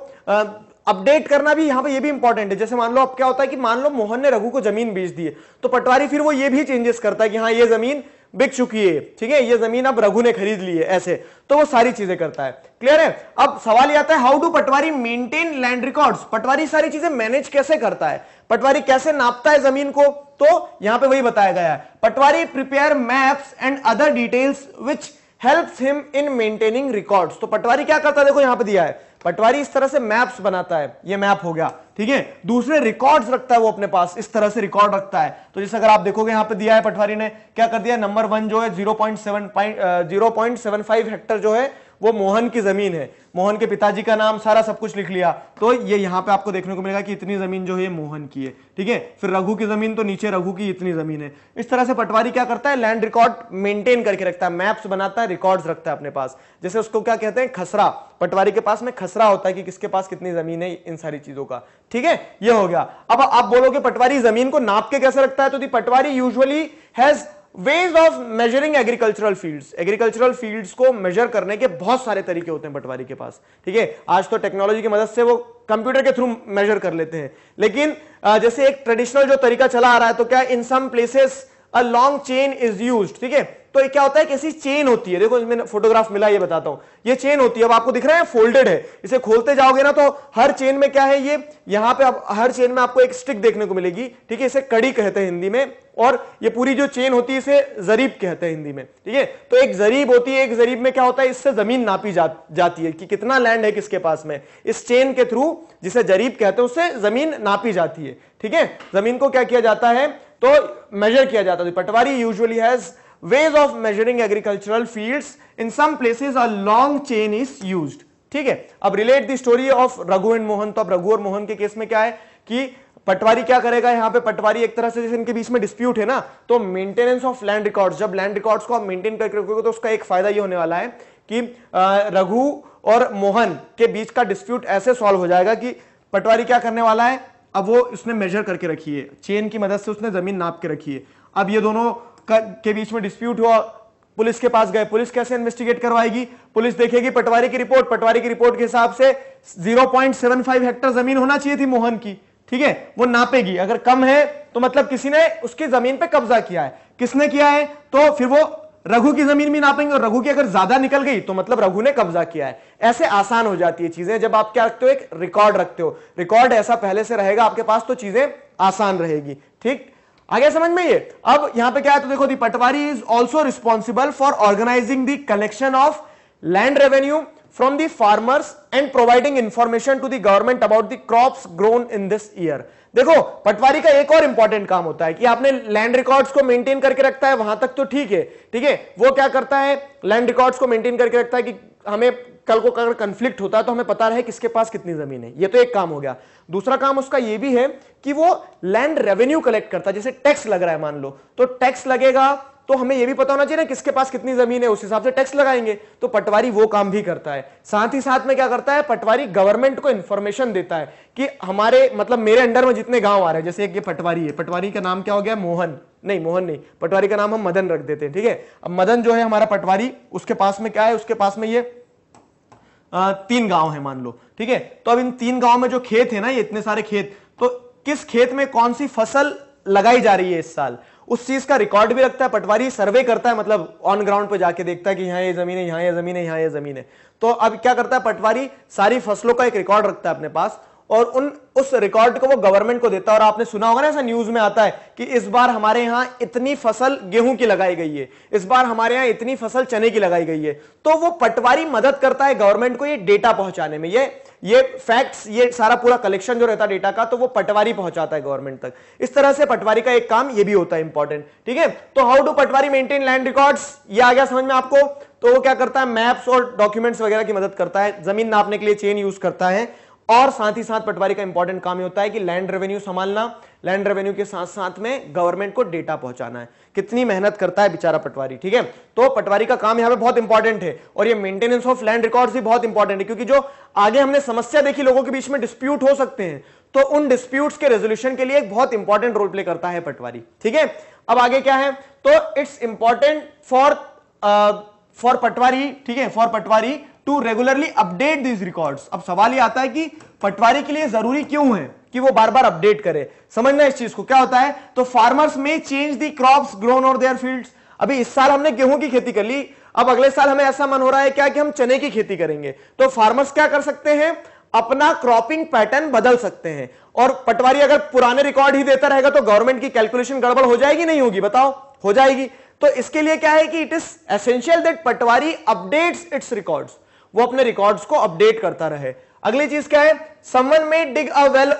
अपडेट करना भी यहां पे ये भी इंपॉर्टेंट है जैसे मान लो अब क्या होता है कि मान लो मोहन ने रघु को जमीन बेच दी है तो पटवारी फिर वो ये भी चेंजेस करता है कि हाँ ये जमीन बिक चुकी है ठीक है ये जमीन अब रघु ने खरीद ली है ऐसे तो वो सारी चीजें करता है क्लियर है अब सवाल ये आता है how do patwari maintain land records patwari सारी चीजें मैनेज कैसे करता है पटवारी कैसे नापता है जमीन को तो यहां पे वही बताया गया है patwari prepare maps and other details which help him in maintaining records तो पटवारी क्या करता है देखो यहां पर दिया है पटवारी इस तरह से मैप्स बनाता है ये मैप हो गया ठीक है दूसरे रिकॉर्ड्स रखता है वो अपने पास इस तरह से रिकॉर्ड रखता है तो जैसे अगर आप देखोगे यहां पे दिया है पटवारी ने क्या कर दिया नंबर वन जो है zero point seven point zero point seven five hectare जो है वो मोहन की जमीन है मोहन के पिताजी का नाम सारा सब कुछ लिख लिया तो ये यहाँ पे आपको देखने को मिलेगा कि इतनी जमीन जो है मोहन की है ठीक है फिर रघु की जमीन तो नीचे रघु की इतनी जमीन है इस तरह से पटवारी क्या करता है लैंड रिकॉर्ड मेंटेन करके रखता है मैप्स बनाता है रिकॉर्ड्स रखता है अपने पास जैसे उसको क्या कहते हैं खसरा पटवारी के पास में खसरा होता है कि किसके पास कितनी जमीन है इन सारी चीजों का ठीक है ये हो गया अब आप बोलोगे पटवारी जमीन को नाप के कैसे रखता है तो the patwari usually has ways of measuring agricultural fields agricultural fields को मेजर करने के बहुत सारे तरीके होते हैं बंटवारी के पास ठीक है आज तो टेक्नोलॉजी की मदद से वो कंप्यूटर के थ्रू मेजर कर लेते हैं लेकिन जैसे एक ट्रेडिशनल जो तरीका चला आ रहा है तो क्या in some places a long chain is use ठीक है तो ये क्या होता है कैसी चेन होती है देखो इसमें फोटोग्राफ मिला ये बताता हूं ये चेन होती है अब आपको दिख रहा है फोल्डेड है इसे खोलते जाओगे ना तो हर चेन में क्या है ये यहां पे आप हर चेन में आपको एक स्टिक देखने को मिलेगी ठीक है इसे कड़ी कहते हैं हिंदी में और ये पूरी जो चेन होती है इसे जरीब कहते हैं हिंदी में ठीक है तो एक जरीब होती है एक जरीब में क्या होता है इससे जमीन नापी जा, जाती है कि कितना लैंड है किसके पास में इस चेन के थ्रू जिसे जरीब कहते हैं उससे जमीन नापी जाती है ठीक है जमीन को क्या किया जाता है तो मेजर किया जाता था तो patwari usually has ways of measuring agricultural fields in some places a long chain is used ठीक है अब relate the story of Raghu and Mohan तो अब रघु और मोहन के केस में क्या है कि पटवारी क्या करेगा यहां पे पटवारी एक तरह से जैसे इनके बीच में डिस्प्यूट है ना तो मेंटेनेंस ऑफ लैंड रिकॉर्ड्स जब लैंड रिकॉर्ड्स को आप मेंटेन करके रखोगे तो उसका एक फायदा ये होने वाला है कि रघु और मोहन के बीच का डिस्प्यूट ऐसे सॉल्व हो जाएगा कि पटवारी क्या करने वाला है अब वो उसने मेजर करके रखी है चेन की मदद से उसने जमीन नाप के रखी है अब ये दोनों के बीच में डिस्प्यूट हुआ पुलिस के पास गए पुलिस कैसे इन्वेस्टिगेट करवाएगी पुलिस देखेगी पटवारी की रिपोर्ट पटवारी की रिपोर्ट के हिसाब से 0.75 हेक्टर जमीन होना चाहिए थी मोहन की ठीक है वो नापेगी अगर कम है तो मतलब किसी ने उसकी जमीन पे कब्जा किया है किसने किया है तो फिर वो रघु की जमीन भी नापेंगे और रघु की अगर ज्यादा निकल गई तो मतलब रघु ने कब्जा किया है ऐसे आसान हो जाती है चीजें जब आप क्या रखते हो एक रिकॉर्ड रखते हो रिकॉर्ड ऐसा पहले से रहेगा आपके पास तो चीजें आसान रहेगी ठीक आगे समझ में ये अब यहां पे क्या है तो देखो the patwari is also responsible for organising the collection of land revenue from the farmers and providing information to the government about the crops grown in this year. देखो पटवारी का एक और इंपॉर्टेंट काम होता है कि आपने लैंड रिकॉर्ड्स को मेंटेन करके रखता है वहां तक तो ठीक है ठीक है वो क्या करता है लैंड रिकॉर्ड्स को मेंटेन करके रखता है कि हमें कल को अगर कंफ्लिक्ट होता है तो हमें पता रहे किसके पास कितनी जमीन है ये तो एक काम हो गया दूसरा काम उसका ये भी है कि वो लैंड रेवेन्यू कलेक्ट करता है जैसे टैक्स लग रहा है मान लो तो टैक्स लगेगा तो हमें यह भी पता होना चाहिए ना किसके पास कितनी जमीन है उस हिसाब से टैक्स लगाएंगे तो पटवारी वो काम भी करता है साथ ही साथ में क्या करता है पटवारी गवर्नमेंट को इंफॉर्मेशन देता है कि हमारे मतलब मेरे अंडर में जितने गांव आ रहे हैं जैसे एक ये पटवारी है पटवारी का नाम क्या हो गया मोहन नहीं मोहन नहीं पटवारी का नाम हम मदन रख देते हैं ठीक है अब मदन जो है हमारा पटवारी उसके पास में क्या है उसके पास में ये आ, तीन गांव है मान लो ठीक है तो अब इन तीन गांव में जो खेत है ना ये इतने सारे खेत तो किस खेत में कौन सी फसल लगाई जा रही है इस साल उस चीज का रिकॉर्ड भी रखता है पटवारी सर्वे करता है मतलब ऑन ग्राउंड पे जाके देखता है कि यहाँ ये जमीन है यहाँ ये जमीन है यहाँ ये जमीन है तो अब क्या करता है पटवारी सारी फसलों का एक रिकॉर्ड रखता है अपने पास और उन उस रिकॉर्ड को वो गवर्नमेंट को देता है और आपने सुना होगा ना ऐसा न्यूज में आता है कि इस बार हमारे यहाँ इतनी फसल गेहूं की लगाई गई है इस बार हमारे यहाँ इतनी फसल चने की लगाई गई है तो वो पटवारी मदद करता है गवर्नमेंट को ये डेटा पहुंचाने में ये ये फैक्ट्स ये सारा पूरा कलेक्शन जो रहता है डेटा का तो वो पटवारी पहुंचाता है गवर्नमेंट तक इस तरह से पटवारी का एक काम ये भी होता है इंपॉर्टेंट ठीक है तो how do patwari maintain land records ये आ गया समझ में आपको तो वो क्या करता है मैप्स और डॉक्यूमेंट्स वगैरह की मदद करता है जमीन नापने के लिए चेन यूज करता है और साथ ही साथ पटवारी का इंपॉर्टेंट काम होता है कि लैंड रेवेन्यू संभालना लैंड रेवेन्यू के साथ साथ में गवर्नमेंट को डेटा पहुंचाना है कितनी मेहनत करता है बेचारा पटवारी ठीक है तो पटवारी का काम यहां पे बहुत इंपॉर्टेंट है और ये मेंटेनेंस ऑफ लैंड रिकॉर्ड्स भी बहुत इंपॉर्टेंट है क्योंकि जो आगे हमने समस्या देखी लोगों के बीच में डिस्प्यूट हो सकते हैं तो उन डिस्प्यूट के रेजोल्यूशन के लिए एक बहुत इंपॉर्टेंट रोल प्ले करता है पटवारी ठीक है अब आगे क्या है तो it's important for for patwari ठीक है for patwari to regularly update these record अब सवाल यह आता है कि पटवारी के लिए जरूरी क्यों है कि वो बार बार अपडेट करे समझना इस चीज को क्या होता है तो farmers may change the crop grown और देयर फील्ड अभी इस साल हमने गेहूं की खेती कर ली अब अगले साल हमें ऐसा मन हो रहा है क्या कि हम चने की खेती करेंगे तो फार्मर्स क्या कर सकते हैं अपना क्रॉपिंग पैटर्न बदल सकते हैं और पटवारी अगर पुराने रिकॉर्ड ही देता रहेगा तो गवर्नमेंट की कैलकुलेशन गड़बड़ हो जाएगी नहीं होगी बताओ हो जाएगी तो इसके लिए क्या है कि it is essential that patwari updates its records वो अपने रिकॉर्ड्स को अपडेट करता रहे अगली चीज क्या है समवन में डिग अ वेल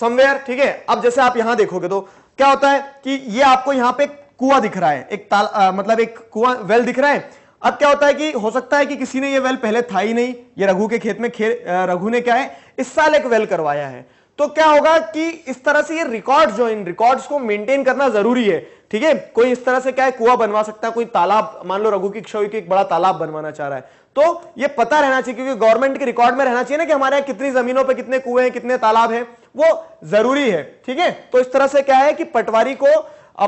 समवेयर ठीक है अब जैसे आप यहां देखोगे तो क्या होता है कि ये आपको यहां पे कुआ दिख रहा है एक ताल आ, मतलब एक कुआ वेल दिख रहा है अब क्या होता है कि हो सकता है कि किसी ने ये वेल पहले था ही नहीं ये रघु के खेत में खेत रघु ने क्या है इस साल एक वेल करवाया है तो क्या होगा कि इस तरह से ये रिकॉर्ड जो इन रिकॉर्ड्स को मेंटेन करना जरूरी है ठीक है कोई इस तरह से क्या है कुआ बनवा सकता है कोई तालाब मान लो रघु की क्षय एक बड़ा तालाब बनवाना चाह रहा है तो ये पता रहना चाहिए क्योंकि गवर्नमेंट के रिकॉर्ड में रहना चाहिए ना कि हमारे यहाँ कितनी जमीनों पर कितने कुएं हैं कितने तालाब हैं वो जरूरी है ठीक है तो इस तरह से क्या है कि पटवारी को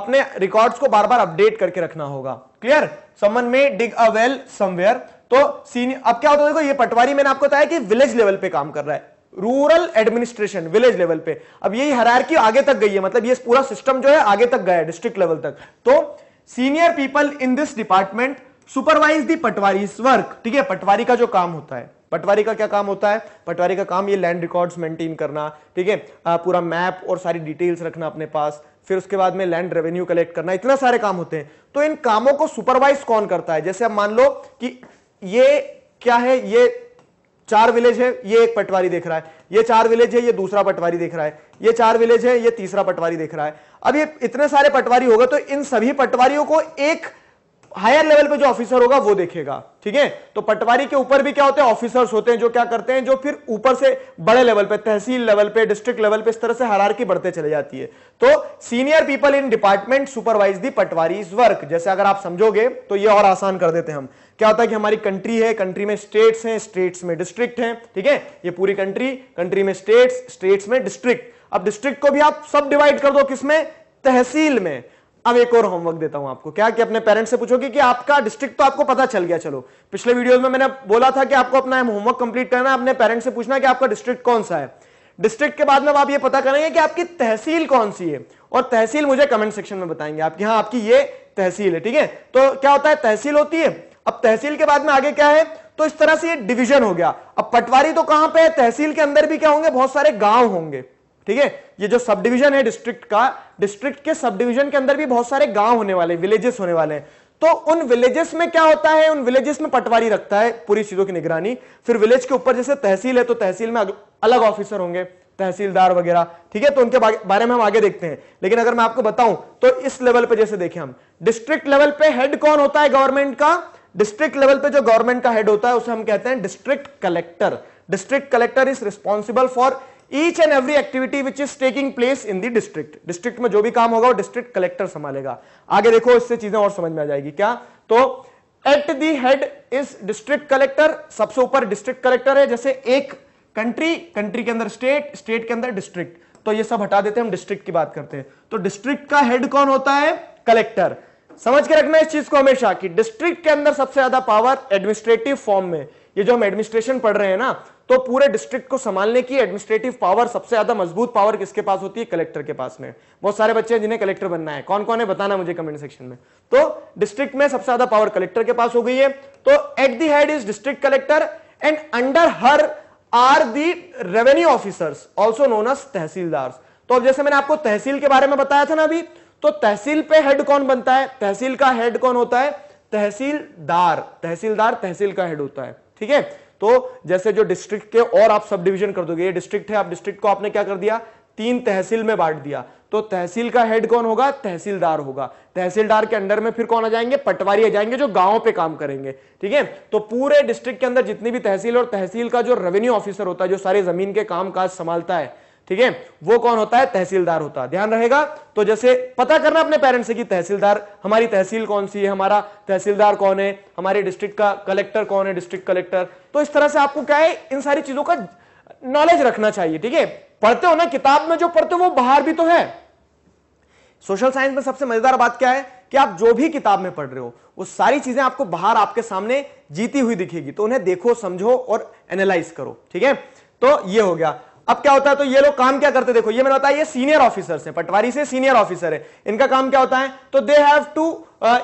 अपने रिकॉर्ड्स को बार बार अपडेट करके रखना होगा clear someone may dig a well somewhere तो सीनियर अब क्या होता है देखो ये पटवारी मैंने आपको बताया कि विलेज लेवल पे काम कर रहा है रूरल एडमिनिस्ट्रेशन विलेज लेवल पे अब यही की आगे तक गई है मतलब ये पूरा सिस्टम जो है आगे तक गया है डिस्ट्रिक्ट लेवल तक तो senior people in this department supervise the patwari work ठीक है पटवारी का जो काम होता है पटवारी का क्या काम होता है पटवारी का काम ये लैंड रिकॉर्ड्स मेंटेन करना ठीक है पूरा मैप और सारी डिटेल्स रखना अपने पास फिर उसके बाद में लैंड रेवेन्यू कलेक्ट करना इतना सारे काम होते हैं तो इन कामों को सुपरवाइज कौन करता है जैसे अब मान लो कि ये क्या है ये चार विलेज है ये एक पटवारी देख रहा है ये चार विलेज है ये दूसरा पटवारी देख रहा है ये चार विलेज है ये तीसरा पटवारी देख रहा है अब ये इतने सारे पटवारी होगा तो इन सभी पटवारियों को एक हायर लेवल पे जो ऑफिसर होगा वो देखेगा ठीक है तो पटवारी के ऊपर भी क्या होते हैं ऑफिसर्स होते हैं जो क्या करते हैं जो फिर ऊपर से बड़े लेवल पे तहसील लेवल पे डिस्ट्रिक्ट लेवल पे इस तरह से हरार की बढ़ते चले जाती है तो senior people in department supervise the patwari work जैसे अगर आप समझोगे तो ये और आसान कर देते हैं हम क्या होता है कि हमारी कंट्री है कंट्री में स्टेट्स हैं स्टेट्स में डिस्ट्रिक्ट हैं ठीक है ये पूरी कंट्री कंट्री में स्टेट्स स्टेट्स में डिस्ट्रिक्ट अब डिस्ट्रिक्ट को भी आप सब डिवाइड कर दो किसमें तहसील में अब एक और होमवर्क देता हूं आपको क्या कि अपने पेरेंट्स से पूछोगे कि आपका डिस्ट्रिक्ट तो आपको पता चल गया चलो पिछले वीडियो में मैंने बोला था कि आपको अपना होमवर्क कंप्लीट करना है अपने पेरेंट्स से पूछना कि आपका डिस्ट्रिक्ट कौन सा है डिस्ट्रिक्ट के बाद में आप ये पता करेंगे कि आपकी तहसील कौन सी है और तहसील मुझे कमेंट सेक्शन में बताएंगे आपकी हाँ आपकी ये तहसील है ठीक है तो क्या होता है तहसील होती है अब तहसील के बाद में आगे क्या है तो इस तरह से ये डिवीजन हो गया अब पटवारी तो कहां पे है तहसील के अंदर भी क्या होंगे बहुत सारे गांव होंगे ठीक है ये जो सब डिवीजन है डिस्ट्रिक्ट का डिस्ट्रिक्ट के सब डिवीजन के अंदर भी बहुत सारे गांव होने वाले विलेजेस होने वाले हैं तो उन विलेजेस में क्या होता है उन विलेजेस में पटवारी रखता है पूरी चीजों की निगरानी फिर विलेज के ऊपर जैसे तहसील है तो तहसील में अलग ऑफिसर होंगे तहसीलदार वगैरह ठीक है तो उनके बारे में हम आगे देखते हैं लेकिन अगर मैं आपको बताऊं तो इस लेवल पे जैसे देखें हम डिस्ट्रिक्ट लेवल पे हेड कौन होता है गवर्नमेंट का डिस्ट्रिक्ट लेवल पे जो गवर्नमेंट का हेड होता है उसे हम कहते हैं district collector district collector is responsible for each and every activity which is taking place in the district district में जो भी काम होगा वो डिस्ट्रिक्ट कलेक्टर संभालेगा आगे देखो इससे चीजें और समझ में आ जाएगी क्या तो at the head is district collector सबसे ऊपर डिस्ट्रिक्ट कलेक्टर है जैसे एक कंट्री कंट्री के अंदर स्टेट स्टेट के अंदर डिस्ट्रिक्ट तो ये सब हटा देते हैं हम डिस्ट्रिक्ट की बात करते हैं तो डिस्ट्रिक्ट का हेड कौन होता है कलेक्टर समझ के रखना इस चीज को हमेशा कि डिस्ट्रिक्ट के अंदर सबसे ज्यादा पावर एडमिनिस्ट्रेटिव फॉर्म में ये जो हम एडमिनिस्ट्रेशन पढ़ रहे हैं ना तो पूरे डिस्ट्रिक्ट को संभालने की एडमिनिस्ट्रेटिव पावर सबसे ज्यादा मजबूत पावर किसके पास होती है कलेक्टर के पास में बहुत सारे बच्चे हैं जिन्हें कलेक्टर बनना है कौन कौन है बताना मुझे कमेंट सेक्शन में तो डिस्ट्रिक्ट में सबसे ज्यादा पावर कलेक्टर के पास हो गई है तो at the head is district collector and under her are the revenue officers also known as tehsildar तो अब जैसे मैंने आपको तहसील के बारे में बताया था ना अभी तो तहसील पे हेड कौन बनता है तहसील का हेड कौन होता है तहसीलदार तहसीलदार तहसील का हेड होता है ठीक है तो जैसे जो डिस्ट्रिक्ट के और आप सब डिविजन कर दोगे डिस्ट्रिक्ट है आप डिस्ट्रिक्ट को आपने क्या कर दिया तीन तहसील में बांट दिया तो तहसील का हेड कौन होगा तहसीलदार होगा तहसीलदार के अंडर में फिर कौन आ जाएंगे पटवारी आ जाएंगे जो गांव पे काम करेंगे ठीक है तो पूरे डिस्ट्रिक्ट के अंदर जितनी भी तहसील और तहसील का जो रेवेन्यू ऑफिसर होता है जो सारे जमीन के काम काज संभालता है ठीक है वो कौन होता है तहसीलदार होता है ध्यान रहेगा तो जैसे पता करना अपने पेरेंट्स से कि तहसीलदार हमारी तहसील कौन सी है हमारा तहसीलदार कौन है हमारे डिस्ट्रिक्ट का कलेक्टर कौन है डिस्ट्रिक्ट कलेक्टर तो इस तरह से आपको क्या है इन सारी चीजों का नॉलेज रखना चाहिए ठीक है पढ़ते हो ना किताब में जो पढ़ते हो वो बाहर भी तो है सोशल साइंस में सबसे मजेदार बात क्या है कि आप जो भी किताब में पढ़ रहे हो वो सारी चीजें आपको बाहर आपके सामने जीती हुई दिखेगी तो उन्हें देखो समझो और एनालाइज करो ठीक है तो ये हो गया अब क्या होता है तो ये लोग काम क्या करते देखो ये मैंने बताया ये सीनियर ऑफिसर्स हैं पटवारी से सीनियर ऑफिसर है इनका काम क्या होता है तो they have to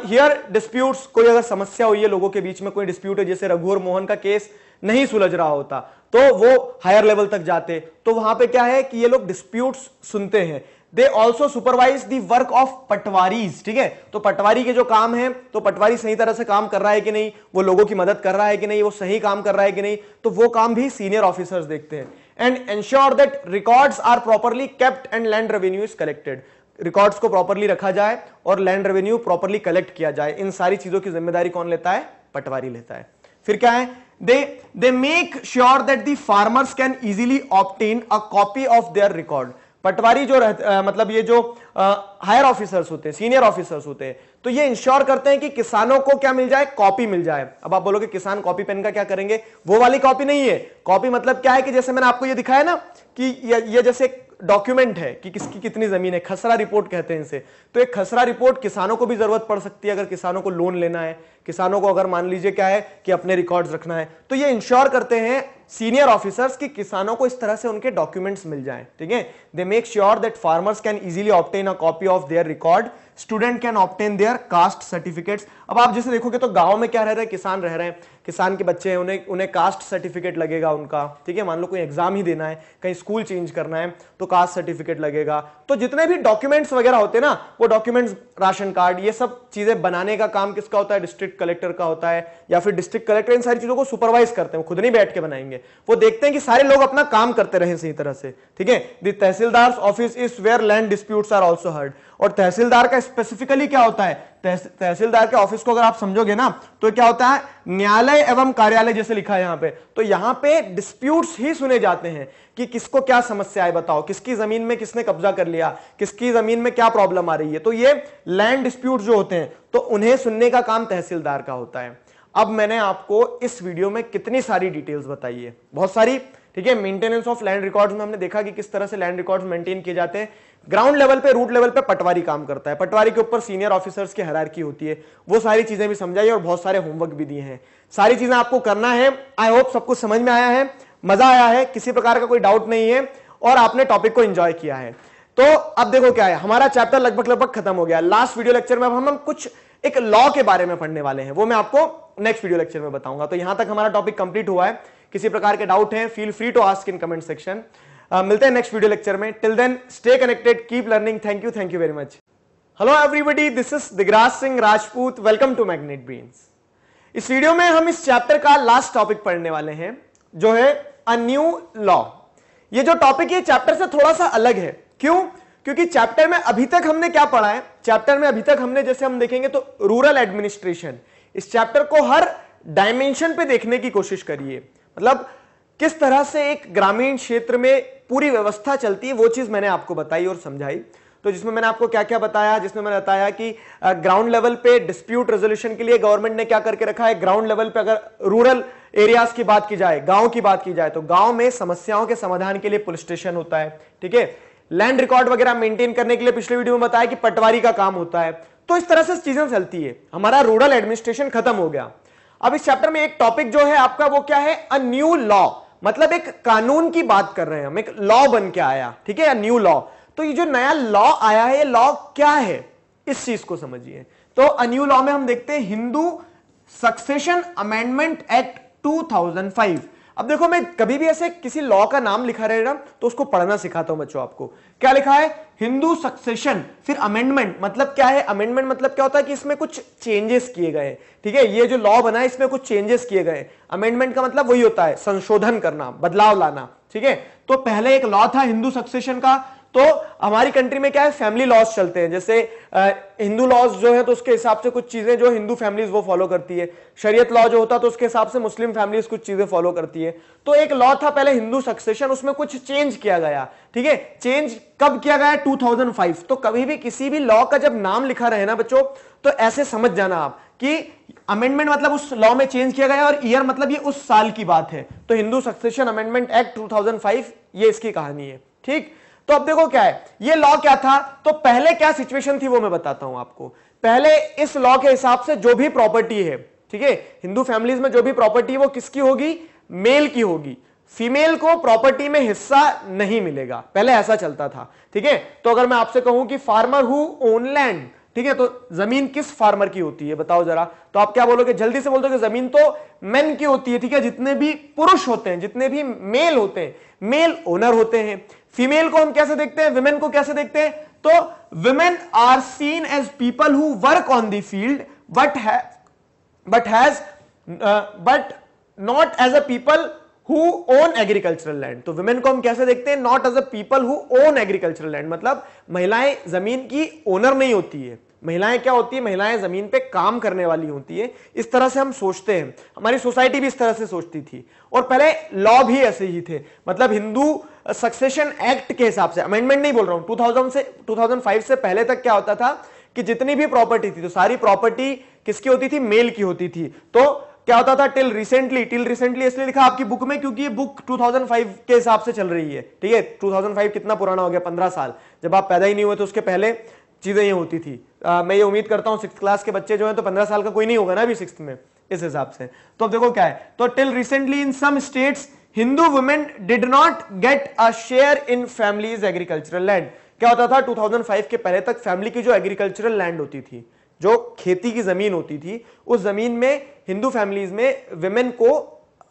hear disputes कोई अगर समस्या हुई है लोगों के बीच में कोई डिस्प्यूट है जैसे रघु और मोहन का केस नहीं सुलझ रहा होता तो वो हायर लेवल तक जाते तो वहां पे क्या है कि ये लोग डिस्प्यूट्स सुनते हैं they also supervise the work of patwari ठीक है तो पटवारी के जो काम है तो पटवारी सही तरह से काम कर रहा है कि नहीं वो लोगों की मदद कर रहा है कि नहीं वो सही काम कर रहा है कि नहीं तो वो काम भी सीनियर ऑफिसर्स देखते हैं and ensure that records are properly kept and land revenue is collected records को प्रॉपरली रखा जाए और लैंड रेवेन्यू प्रॉपरली कलेक्ट किया जाए इन सारी चीजों की जिम्मेदारी कौन लेता है पटवारी लेता है फिर क्या है they they make sure that the farmers can easily obtain a copy of their record patwari जो रहते मतलब ये जो हायर ऑफिसर्स होते हैं सीनियर ऑफिसर्स होते हैं तो ये इंश्योर करते हैं कि किसानों को क्या मिल जाए कॉपी मिल जाए अब आप बोलोगे कि किसान कॉपी पेन का क्या करेंगे वो वाली कॉपी नहीं है कॉपी मतलब क्या है कि जैसे मैंने आपको ये दिखाया ना कि ये, ये जैसे डॉक्यूमेंट है कि किसकी कितनी जमीन है खसरा रिपोर्ट कहते हैं इसे तो एक खसरा रिपोर्ट किसानों को भी जरूरत पड़ सकती है अगर किसानों को लोन लेना है किसानों को अगर मान लीजिए क्या है कि अपने रिकॉर्ड्स रखना है तो ये इंश्योर करते हैं सीनियर ऑफिसर्स कि किसानों को इस तरह से उनके डॉक्यूमेंट्स मिल जाए ठीक है they make sure that farmers can easily obtain a copy of their record student can obtain their caste certificates अब आप जैसे देखोगे तो गांव में क्या रह रहे हैं किसान रह रहे हैं किसान के बच्चे हैं उन्हें उन्हें कास्ट सर्टिफिकेट लगेगा उनका ठीक है मान लो कोई एग्जाम ही देना है कहीं स्कूल चेंज करना है तो कास्ट सर्टिफिकेट लगेगा तो जितने भी डॉक्यूमेंट्स वगैरह होते हैं ना वो डॉक्यूमेंट्स राशन कार्ड ये सब चीजें बनाने का काम किसका होता है डिस्ट्रिक्ट कलेक्टर का होता है या फिर डिस्ट्रिक्ट कलेक्टर इन सारी चीजों को सुपरवाइज करते हैं खुद नहीं बैठ के बनाएंगे वो देखते हैं कि सारे लोग अपना काम करते रहे सही तरह से ठीक है the tehsildar office is where land dispute are also heard और तहसीलदार का स्पेसिफिकली क्या होता है तहसीलदार के ऑफिस को अगर आप समझोगे ना तो क्या होता है न्यायालय एवं कार्यालय जैसे लिखा है यहां पे तो यहां पे डिस्प्यूट्स ही सुने जाते हैं कि किसको क्या समस्या है बताओ किसकी जमीन में किसने कब्जा कर लिया किसकी जमीन में क्या प्रॉब्लम आ रही है तो ये लैंड डिस्प्यूट जो होते हैं तो उन्हें सुनने का काम तहसीलदार का होता है अब मैंने आपको इस वीडियो में कितनी सारी डिटेल्स बताई है बहुत सारी ठीक है मेंटेनेंस ऑफ लैंड रिकॉर्ड्स में हमने देखा कि किस तरह से लैंड रिकॉर्ड्स मेंटेन किए जाते हैं ग्राउंड लेवल पे रूट लेवल पे पटवारी काम करता है पटवारी के ऊपर सीनियर ऑफिसर्स की हरारकी होती है वो सारी चीजें भी समझाई और बहुत सारे होमवर्क भी दिए हैं सारी चीजें आपको करना है आई होप सब कुछ समझ में आया है मजा आया है किसी प्रकार का कोई डाउट नहीं है और आपने टॉपिक को एंजॉय किया है तो अब देखो क्या है हमारा चैप्टर लगभग लगभग खत्म हो गया लास्ट वीडियो लेक्चर में अब हम कुछ एक लॉ के बारे में पढ़ने वाले हैं वो मैं आपको नेक्स्ट वीडियो लेक्चर में बताऊंगा तो यहां तक हमारा टॉपिक कंप्लीट हुआ है किसी प्रकार के डाउट है feel free to ask in comment section Uh, मिलते हैं नेक्स्ट वीडियो लेक्चर में till then stay connected keep learning thank you thank you very much hello everybody this is Digraj Singh Rajput welcome to Magnet Brains इस video में हम इस chapter का last topic पढ़ने वाले हैं जो है अ न्यू लॉ ये जो टॉपिक ये चैप्टर से थोड़ा सा अलग है क्यों क्योंकि चैप्टर में अभी तक हमने क्या पढ़ा है चैप्टर में अभी तक हमने जैसे हम देखेंगे तो रूरल एडमिनिस्ट्रेशन इस चैप्टर को हर डायमेंशन पे देखने की कोशिश करिए मतलब किस तरह से एक ग्रामीण क्षेत्र में पूरी व्यवस्था चलती है वो चीज़ मैंने आपको बताई और समझाई तो जिसमें मैंने आपको क्या क्या बताया जिसमें मैंने बताया कि ग्राउंड लेवल पे डिस्प्यूट रेजोल्यूशन के लिए गवर्नमेंट ने क्या करके रखा है ग्राउंड लेवल पे अगर रूरल एरियाज की बात की जाए गांव की बात की जाए तो गांव में समस्याओं के समाधान के लिए पुलिस स्टेशन होता है ठीक है लैंड रिकॉर्ड वगैरह मेंटेन करने के लिए पिछले वीडियो में बताया कि पटवारी का काम होता है तो इस तरह से चीजें चलती है हमारा रूरल एडमिनिस्ट्रेशन खत्म हो गया अब इस चैप्टर में एक टॉपिक जो है आपका वो क्या है अ न्यू लॉ मतलब एक कानून की बात कर रहे हैं हम एक लॉ बन के आया ठीक है या न्यू लॉ तो ये जो नया लॉ आया है ये लॉ क्या है इस चीज को समझिए तो अन्यू लॉ में हम देखते हैं हिंदू सक्सेशन अमेंडमेंट एक्ट 2005 अब देखो मैं कभी भी ऐसे किसी लॉ का नाम लिखा रहेगा तो उसको पढ़ना सिखाता हूं बच्चों आपको क्या लिखा है हिंदू सक्सेशन फिर अमेंडमेंट मतलब क्या है अमेंडमेंट मतलब क्या होता है कि इसमें कुछ चेंजेस किए गए ठीक है ये जो लॉ बना है इसमें कुछ चेंजेस किए गए अमेंडमेंट का मतलब वही होता है संशोधन करना बदलाव लाना ठीक है तो पहले एक लॉ था हिंदू सक्सेशन का तो हमारी कंट्री में क्या है फैमिली लॉज चलते हैं जैसे हिंदू लॉज जो है तो उसके हिसाब से कुछ चीजें जो हिंदू फैमिलीज वो फॉलो करती है शरीयत लॉ जो होता है तो उसके हिसाब से मुस्लिम फैमिलीज कुछ चीजें फॉलो करती है तो एक लॉ था पहले हिंदू सक्सेशन उसमें कुछ चेंज किया गया ठीक है चेंज कब किया गया टू तो कभी भी किसी भी लॉ का जब नाम लिखा रहे ना बच्चों तो ऐसे समझ जाना आप कि अमेंडमेंट मतलब उस लॉ में चेंज किया गया और ईयर मतलब ये उस साल की बात है तो हिंदू सक्सेशन अमेंडमेंट एक्ट 2005 ये इसकी कहानी है ठीक तो अब देखो क्या है ये लॉ क्या था तो पहले क्या सिचुएशन थी वो मैं बताता हूं आपको पहले इस लॉ के हिसाब से जो भी प्रॉपर्टी है ठीक है हिंदू फैमिलीज में जो भी प्रॉपर्टी है वो किसकी होगी मेल की होगी फीमेल को प्रॉपर्टी में हिस्सा नहीं मिलेगा पहले ऐसा चलता था ठीक है तो अगर मैं आपसे कहूं कि फार्मर हु ओन लैंड ठीक है तो जमीन किस फार्मर की होती है बताओ जरा तो आप क्या बोलोगे जल्दी से बोल दो जमीन तो मेन की होती है ठीक है जितने भी पुरुष होते हैं जितने भी मेल होते हैं मेल ओनर होते हैं फीमेल को हम कैसे देखते हैं विमेन को कैसे देखते हैं तो women are seen as people who work on the field but but has but not as a people who own agricultural land तो वुमेन को हम कैसे देखते हैं not as a people who own agricultural land मतलब महिलाएं जमीन की ओनर नहीं होती है महिलाएं क्या होती है महिलाएं जमीन पे काम करने वाली होती है इस तरह से हम सोचते हैं हमारी सोसाइटी भी इस तरह से सोचती थी और पहले लॉ भी ऐसे ही थे मतलब हिंदू सक्सेशन एक्ट के हिसाब से अमेंडमेंट नहीं बोल रहा हूं 2000 से 2005 से पहले तक क्या होता था कि जितनी भी प्रॉपर्टी थी तो सारी प्रॉपर्टी किसकी होती थी मेल की होती थी तो क्या होता था टिल रिसेंटली टिल रिसेंटली इसलिए लिखा आपकी बुक में क्योंकि ये बुक 2005 के हिसाब से चल रही है ठीक है 2005 कितना पुराना हो गया 15 साल जब आप पैदा ही नहीं हुए तो उसके पहले चीजें ये होती थी आ, मैं ये उम्मीद करता हूँ सिक्स क्लास के बच्चे जो है तो पंद्रह साल का कोई नहीं होगा ना अभी सिक्स में इस हिसाब से तो अब देखो क्या है तो till recently in some states Hindu women did not get a share in families agricultural land क्या होता था 2005 के पहले तक फैमिली की जो एग्रीकल्चरल लैंड होती थी जो खेती की जमीन होती थी उस जमीन में हिंदू फैमिलीज में विमेन को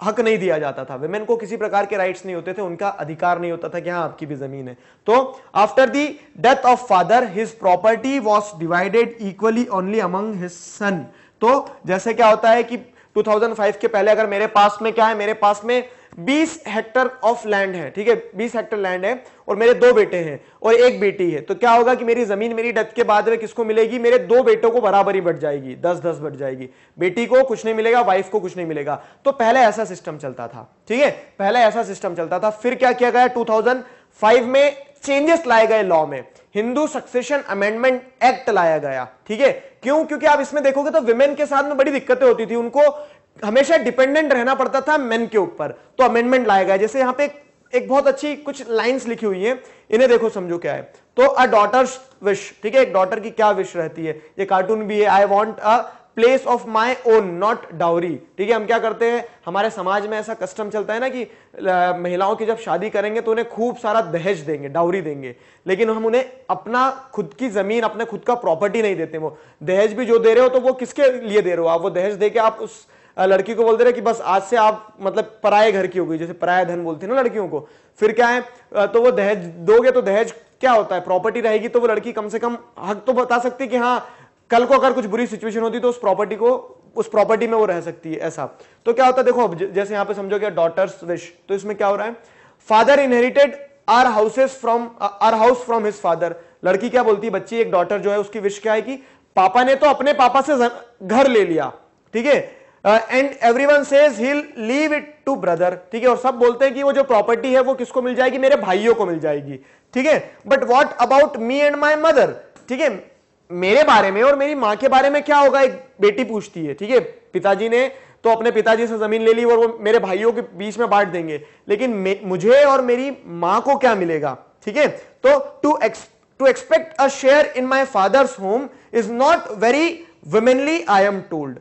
हक नहीं दिया जाता था विमेन को किसी प्रकार के राइट्स नहीं होते थे उनका अधिकार नहीं होता था कि हाँ आपकी भी जमीन है तो after the death of father his property was divided equally only among his son तो जैसे क्या होता है कि 2005 के पहले अगर मेरे पास में क्या है मेरे पास में 20 हेक्टर ऑफ लैंड है ठीक है 20 हेक्टर लैंड है और मेरे दो बेटे हैं और एक बेटी है तो क्या होगा कि मेरी जमीन मेरी डेथ के बाद में किसको मिलेगी मेरे दो बेटों को बराबरी बढ़ जाएगी दस दस बढ़ जाएगी बेटी को कुछ नहीं मिलेगा वाइफ को कुछ नहीं मिलेगा तो पहले ऐसा सिस्टम चलता था ठीक है पहले ऐसा सिस्टम चलता था फिर क्या किया गया टू में चेंजेस लाए गए लॉ में हिंदू सक्सेशन अमेंडमेंट एक्ट लाया गया ठीक है क्यों क्योंकि आप इसमें देखोगे तो विमेन के साथ में बड़ी दिक्कतें होती थी उनको हमेशा डिपेंडेंट रहना पड़ता था मेन के ऊपर तो अमेंडमेंट लाया गया जैसे यहां पे एक बहुत अच्छी कुछ लाइंस लिखी हुई है इन्हें देखो समझो क्या है तो अ डॉटर्स विश ठीक है एक डॉटर की क्या विश रहती है ये कार्टून भी है I want a place of my own not dowry ठीक है हम क्या करते हैं हमारे समाज में ऐसा कस्टम चलता है ना कि महिलाओं की जब शादी करेंगे तो उन्हें खूब सारा दहेज देंगे डाउरी देंगे लेकिन हम उन्हें अपना खुद की जमीन अपने खुद का प्रॉपर्टी नहीं देते वो दहेज भी जो दे रहे हो तो वो किसके लिए दे रहे हो आप वो दहेज दे के आप उस लड़की को बोलते रहे कि बस आज से आप मतलब पराए घर की हो गई जैसे पराया धन बोलते हैं ना लड़कियों को फिर क्या है तो वो दहेज दोगे तो दहेज क्या होता है प्रॉपर्टी रहेगी तो वो लड़की कम से कम हक तो बता सकती है कि हाँ कल को अगर कुछ बुरी सिचुएशन होती तो उस प्रॉपर्टी को उस प्रॉपर्टी में वो रह सकती है ऐसा तो क्या होता है देखो अब जैसे यहां पे समझोगे डॉटर्स विश तो इसमें क्या हो रहा है father inherited our houses from our house from his father लड़की क्या बोलती है बच्ची एक डॉटर जो है उसकी विश क्या है कि पापा ने तो अपने पापा से घर ले लिया ठीक है and everyone says he leave it to brother ठीक है और सब बोलते हैं कि वो जो प्रॉपर्टी है वो किसको मिल जाएगी मेरे भाइयों को मिल जाएगी ठीक है but what about me and my mother ठीक है मेरे बारे में और मेरी माँ के बारे में क्या होगा एक बेटी पूछती है ठीक है पिताजी ने तो अपने पिताजी से जमीन ले ली और वो मेरे भाइयों के बीच में बांट देंगे लेकिन मुझे और मेरी माँ को क्या मिलेगा ठीक है तो to to expect a share in my father's home is not very womanly I am told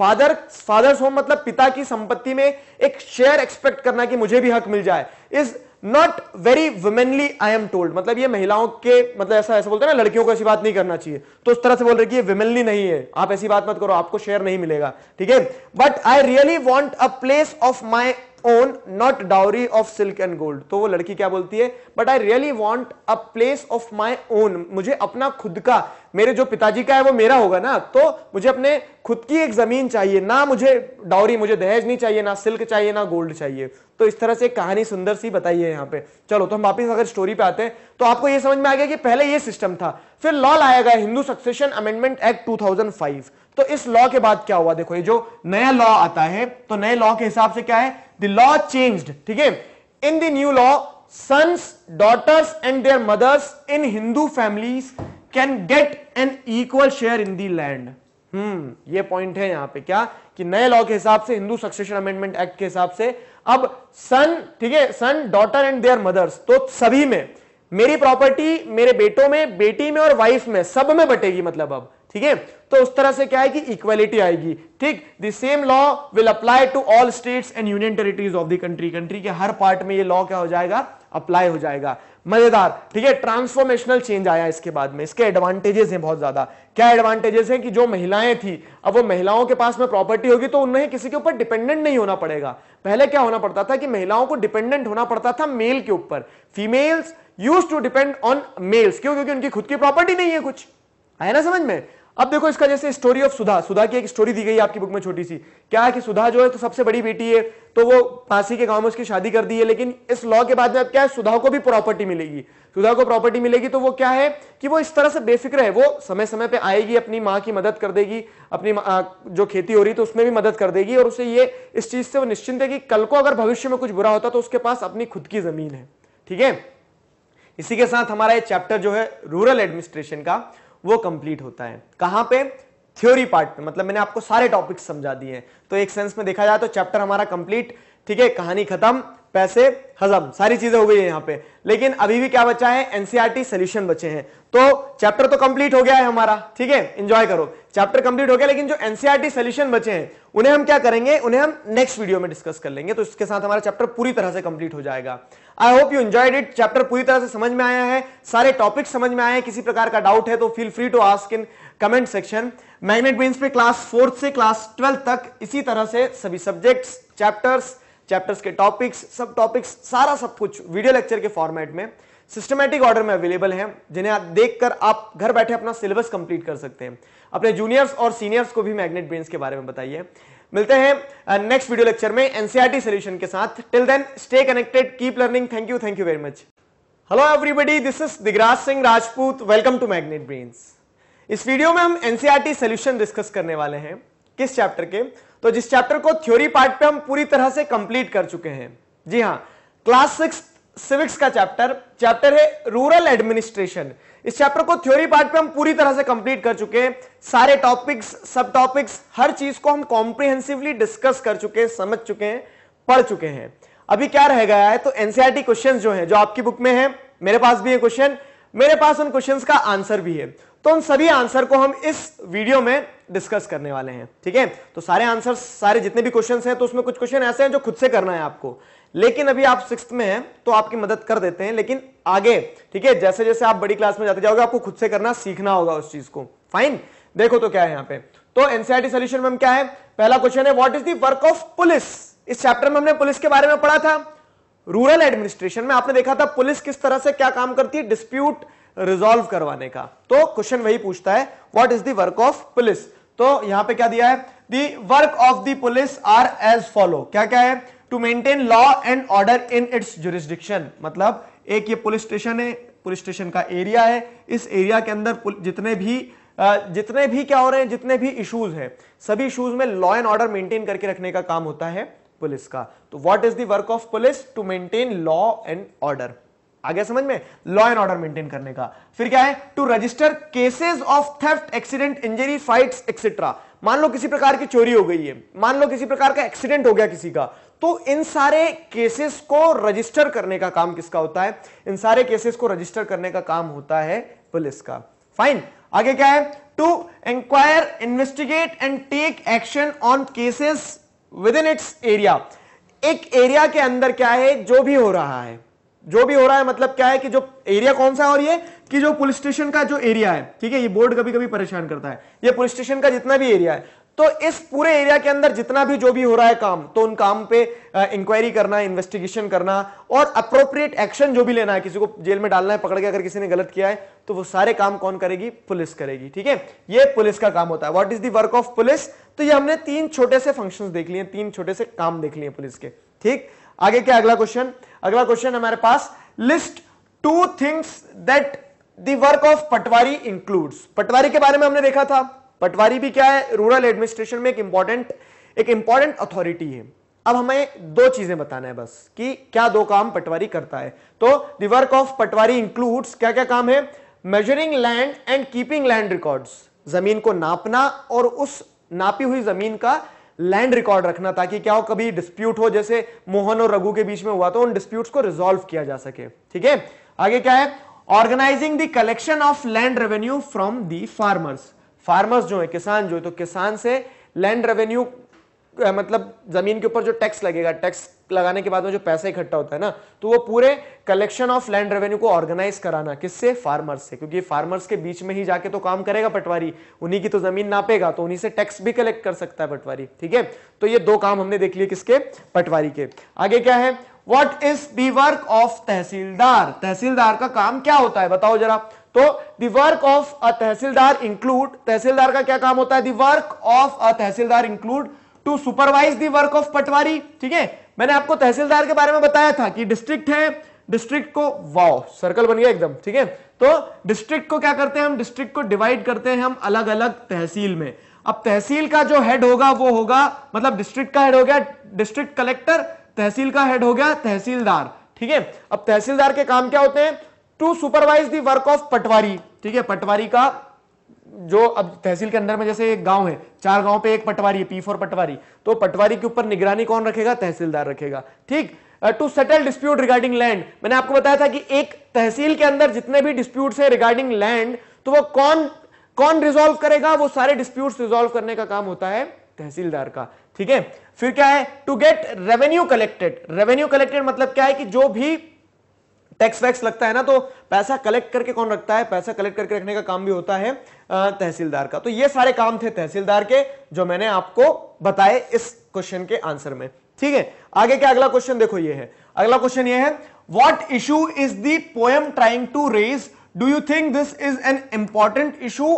father father's home मतलब पिता की संपत्ति में एक शेयर एक्सपेक्ट करना कि मुझे भी हक मिल जाए is not very womanly I am told मतलब ये महिलाओं के मतलब ऐसा ऐसा बोलते हैं ना लड़कियों को ऐसी बात नहीं करना चाहिए तो उस तरह से बोल रहे कि ये वुमेनली नहीं है आप ऐसी बात मत करो आपको शेयर नहीं मिलेगा ठीक है but I really want a place of my own not dowry of silk and gold तो वो लड़की क्या बोलती है but I really want a place of my own मुझे अपना खुद का मेरे जो पिताजी का है वो मेरा होगा ना तो मुझे अपने खुद की एक जमीन चाहिए ना मुझे डाउरी मुझे दहेज नहीं चाहिए ना सिल्क चाहिए ना गोल्ड चाहिए तो इस तरह से एक कहानी सुंदर सी बताई है यहाँ पे चलो तो हम वापिस अगर स्टोरी पे आते हैं तो आपको ये समझ में आ गया कि पहले ये सिस्टम था फिर लॉ लाया गया Hindu succession amendment act two तो इस लॉ के बाद क्या हुआ देखो ये जो नया लॉ आता है तो नए लॉ के हिसाब से क्या है द लॉ चेंज्ड ठीक है in the new law sons daughters and their mothers in Hindu families can get an equal share in the land hmm ये पॉइंट है यहां पे क्या कि नए लॉ के हिसाब से हिंदू सक्सेशन अमेंडमेंट एक्ट के हिसाब से अब सन ठीक है son daughter and their mothers तो सभी में मेरी प्रॉपर्टी मेरे बेटों में बेटी में और वाइफ में सब में बटेगी मतलब अब ठीक है तो उस तरह से क्या है कि आएगी ठीक the same law will apply to all states and union territories of the country country के हर पार्ट में ये लॉ क्या हो जाएगा अप्लाई हो जाएगा मजेदार ठीक है ट्रांसफॉर्मेशनल चेंज आया इसके बाद में इसके एडवांटेजेस हैं बहुत ज्यादा क्या एडवांटेजेस हैं कि जो महिलाएं थी अब वो महिलाओं के पास में प्रॉपर्टी होगी तो उन्हें किसी के ऊपर डिपेंडेंट नहीं होना पड़ेगा पहले क्या होना पड़ता था कि महिलाओं को डिपेंडेंट होना पड़ता था मेल के ऊपर females use to depend on males क्यों क्योंकि उनकी खुद की प्रॉपर्टी नहीं है कुछ आया ना समझ में अब देखो इसका जैसे स्टोरी ऑफ सुधा सुधा की एक स्टोरी दी गई है आपकी बुक में छोटी सी क्या है कि सुधा जो है तो सबसे बड़ी बेटी है तो वो पासी के गांव में उसकी शादी कर दी है लेकिन इस लॉ के बाद में अब क्या है सुधा को भी प्रॉपर्टी मिलेगी सुधा को प्रॉपर्टी मिलेगी तो वो क्या है कि वो इस तरह से बेफिक्र है वो समय समय पर आएगी अपनी माँ की मदद कर देगी अपनी जो खेती हो रही तो उसमें भी मदद कर देगी और उसे ये इस चीज से वो निश्चिंत है कि कल को अगर भविष्य में कुछ बुरा होता तो उसके पास अपनी खुद की जमीन है ठीक है इसी के साथ हमारा ये चैप्टर जो है रूरल एडमिनिस्ट्रेशन का वो कंप्लीट होता है कहां पे थ्योरी पार्ट पे मतलब मैंने आपको सारे टॉपिक्स समझा दिए हैं तो एक सेंस में देखा जाए तो चैप्टर हमारा कंप्लीट ठीक है कहानी खत्म पैसे हजम सारी चीजें हो गई है यहां पे लेकिन अभी भी क्या बचा है एनसीआरटी सोल्यूशन e बचे हैं तो चैप्टर तो कंप्लीट हो गया है हमारा ठीक है इंजॉय करो चैप्टर कंप्लीट हो गया लेकिन जो एनसीआरटी सोल्यूशन e बचे हैं उन्हें हम क्या करेंगे उन्हें हम नेक्स्ट वीडियो में डिस्कस कर लेंगे तो इसके साथ हमारा चैप्टर पूरी तरह से कंप्लीट हो जाएगा I hope you enjoyed it chapter पूरी तरह से समझ में आया है सारे टॉपिक समझ में आए हैं किसी प्रकार का डाउट है तो feel free to ask in comment section Magnet Brains पे क्लास फोर्थ से क्लास ट्वेल्थ तक इसी तरह से सभी सब्जेक्ट्स चैप्टर्स चैप्टर्स के टॉपिक्स सब टॉपिक्स सारा सब कुछ वीडियो लेक्चर के फॉर्मेट में सिस्टमेटिक ऑर्डर में अवेलेबल है जिन्हें आप देखकर आप घर बैठे अपना सिलेबस कंप्लीट कर सकते हैं अपने जूनियर्स और सीनियर्स को भी मैग्नेट ब्रेन के बारे में बताइए मिलते हैं नेक्स्ट वीडियो लेक्चर में एनसीआरटी सोल्यूशन e के साथ till then stay connected keep learning thank you thank you very much hello everybody this is Digraj Singh Rajput welcome to Magnet Brains इस वीडियो में हम एनसीआरटी सोल्यूशन डिस्कस करने वाले हैं किस चैप्टर के तो जिस चैप्टर को थ्योरी पार्ट पे हम पूरी तरह से कंप्लीट कर चुके हैं जी हाँ क्लास सिक्स सिविक्स का चैप्टर चैप्टर है रूरल एडमिनिस्ट्रेशन इस चैप्टर को थ्योरी पार्ट पे हम पूरी तरह से कंप्लीट कर चुके हैं सारे टॉपिक्स सब टॉपिक्स हर चीज को हम कॉम्प्रिहेंसिवली डिस्कस कर चुके हैं समझ चुके हैं पढ़ चुके हैं अभी क्या रह गया है तो एनसीआरटी क्वेश्चन e जो है जो आपकी बुक में है मेरे पास भी है क्वेश्चन मेरे पास उन क्वेश्चन का आंसर भी है तो उन सभी आंसर को हम इस वीडियो में डिस्कस करने वाले हैं ठीक है तो सारे आंसर सारे जितने भी क्वेश्चन हैं तो उसमें कुछ क्वेश्चन ऐसे हैं जो खुद से करना है आपको लेकिन अभी आप सिक्स में हैं तो आपकी मदद कर देते हैं लेकिन आगे ठीक है जैसे जैसे आप बड़ी क्लास में जाते जाओगे आपको खुद से करना सीखना होगा उस चीज को फाइन देखो तो क्या है यहां पे तो एनसीआरटी सोल्यूशन e में क्या है पहला क्वेश्चन है what is the work of police इस चैप्टर में हमने पुलिस के बारे में पढ़ा था रूरल एडमिनिस्ट्रेशन में आपने देखा था पुलिस किस तरह से क्या काम करती है डिस्प्यूट रिजोल्व करवाने का तो क्वेश्चन वही पूछता है what is the work of police तो यहां पर क्या दिया है the work of the police are as follow क्या क्या है to maintain law and order in its jurisdiction मतलब एक ये पुलिस स्टेशन है पुलिस स्टेशन का एरिया है इस एरिया के अंदर जितने भी जितने भी क्या हो रहे हैं जितने भी इश्यूज हैं सभी इश्यूज में लॉ एंड ऑर्डर मेंटेन करके रखने का काम होता है पुलिस का तो what is the work of police to maintain law and order आगे समझ में लॉ एंड ऑर्डर मेंटेन करने का फिर क्या है to register cases of theft accident injury fights etcetera मान लो किसी प्रकार की चोरी हो गई है मान लो किसी प्रकार का एक्सीडेंट हो गया किसी का तो इन सारे केसेस को रजिस्टर करने का काम किसका होता है इन सारे केसेस को रजिस्टर करने का काम होता है पुलिस का फाइन आगे क्या है to inquire investigate and take action on cases within its area एक एरिया के अंदर क्या है जो भी हो रहा है जो भी हो रहा है मतलब क्या है कि जो एरिया कौन सा है और ये कि जो पुलिस स्टेशन का जो एरिया है ठीक है ये बोर्ड कभी कभी परेशान करता है ये पुलिस स्टेशन का जितना भी एरिया है तो इस पूरे एरिया के अंदर जितना भी जो भी हो रहा है काम तो उन काम पे इंक्वायरी करना इन्वेस्टिगेशन करना और अप्रोप्रिएट एक्शन जो भी लेना है किसी को जेल में डालना है पकड़ के अगर किसी ने गलत किया है तो वो सारे काम कौन करेगी पुलिस करेगी ठीक है ये पुलिस का काम होता है what is the work of police तो ये हमने तीन छोटे से फंक्शन देख लिए तीन छोटे से काम देख लिए पुलिस के ठीक आगे क्या अगला क्वेश्चन अगला क्वेश्चन हमारे पास लिस्ट टू थिंग्स दैट दर्क work of patwari includes patwari के बारे में हमने देखा था पटवारी भी क्या है रूरल एडमिनिस्ट्रेशन में एक इंपॉर्टेंट एक इंपॉर्टेंट अथॉरिटी है अब हमें दो चीजें बताना है बस कि क्या दो काम पटवारी करता है तो दर्क ऑफ पटवारी इंक्लूड्स क्या क्या काम है measuring land and keeping land records जमीन को नापना और उस नापी हुई जमीन का लैंड रिकॉर्ड रखना ताकि क्या हो कभी डिस्प्यूट हो जैसे मोहन और रघु के बीच में हुआ तो उन डिस्प्यूट्स को रिजॉल्व किया जा सके ठीक है आगे क्या है organising the collection of land revenue from the farmers farmers जो है किसान जो है तो किसान से लैंड रेवेन्यू मतलब जमीन के ऊपर जो टैक्स लगेगा टैक्स लगाने के बाद में जो पैसा इकट्ठा होता है ना तो वो पूरे कलेक्शन ऑफ लैंड रेवेन्यू को ऑर्गेनाइज कराना किससे फार्मर्स से क्योंकि फार्मर्स के बीच में ही जाके तो काम करेगा पटवारी उन्हीं की तो जमीन नापेगा तो उन्हीं से टैक्स भी कलेक्ट कर सकता है पटवारी ठीक है तो ये दो काम हमने देख लिए किसके पटवारी के आगे क्या है what is the work of tahsildar tahsildar का काम क्या होता है बताओ जरा तो the work of a tahsildar include tahsildar का क्या काम होता है the work of a tahsildar include to supervise the work of patwari ठीक है मैंने आपको तहसीलदार के बारे में बताया था कि डिस्ट्रिक्ट है डिस्ट्रिक्ट को वाओ सर्कल बन गया एकदम ठीक है तो डिस्ट्रिक्ट को क्या करते हैं हम डिस्ट्रिक्ट को डिवाइड करते हैं हम अलग अलग तहसील में अब तहसील का जो हेड होगा वो होगा मतलब डिस्ट्रिक्ट का हेड हो गया डिस्ट्रिक्ट कलेक्टर तहसील का हेड हो गया तहसीलदार ठीक है अब तहसीलदार के काम क्या होते हैं to supervise the work of patwari ठीक है पटवारी का जो अब तहसील के अंदर में जैसे एक गांव है चार गांव पे एक पटवारी है पी फॉर पटवारी तो पटवारी के ऊपर निगरानी कौन रखेगा तहसीलदार रखेगा ठीक to settle dispute regarding land मैंने आपको बताया था कि एक तहसील के अंदर जितने भी डिस्प्यूट है रिगार्डिंग लैंड तो वो कौन कौन रिजोल्व करेगा वो सारे डिस्प्यूट रिजोल्व करने का काम होता है तहसीलदार का ठीक है फिर क्या है to get revenue collected revenue collected मतलब क्या है कि जो भी टैक्स वैक्स लगता है ना तो पैसा कलेक्ट करके कौन रखता है पैसा कलेक्ट करके रखने का काम भी होता है तहसीलदार का तो ये सारे काम थे तहसीलदार के जो मैंने आपको बताए इस क्वेश्चन के आंसर में ठीक है आगे क्या अगला क्वेश्चन देखो ये है अगला क्वेश्चन ये है what issue is the poem trying to raise do you think this is an important issue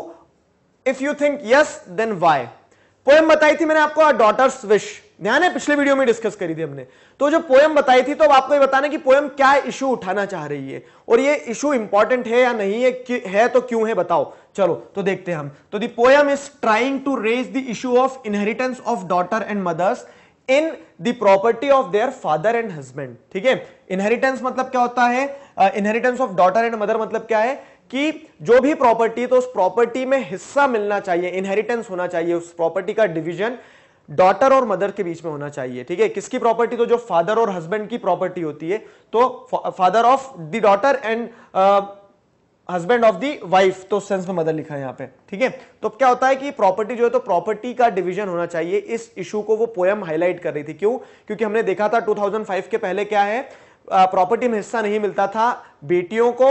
if you think yes then why poem बताई थी मैंने आपको डॉटर्स विश ध्यान पिछले वीडियो में डिस्कस करी थी हमने तो जो पोयम बताई थी तो अब आपको ये बताना कि पोयम क्या इशू उठाना चाह रही है और ये इशू इंपॉर्टेंट है या नहीं है कि है तो क्यों है बताओ चलो तो देखते हैं हम तो the poem is trying to raise the issue of inheritance of daughter and mothers in the property of their father and husband ठीक है इनहेरिटेंस मतलब क्या होता है inheritance of daughter and mother मतलब क्या है कि जो भी प्रॉपर्टी तो उस प्रॉपर्टी में हिस्सा मिलना चाहिए इनहेरिटेंस होना चाहिए उस प्रॉपर्टी का डिवीजन डॉटर और मदर के बीच में होना चाहिए ठीक है किसकी प्रॉपर्टी तो जो फादर और हस्बैंड की प्रॉपर्टी होती है तो father of the daughter and husband of the wife तो सेंस में मदर लिखा है यहां पे ठीक है तो क्या होता है कि प्रॉपर्टी जो है तो प्रॉपर्टी का डिवीजन होना चाहिए इस इशू को वो पोयम हाईलाइट कर रही थी क्यों क्योंकि हमने देखा था 2005 के पहले क्या है प्रॉपर्टी uh, में हिस्सा नहीं मिलता था बेटियों को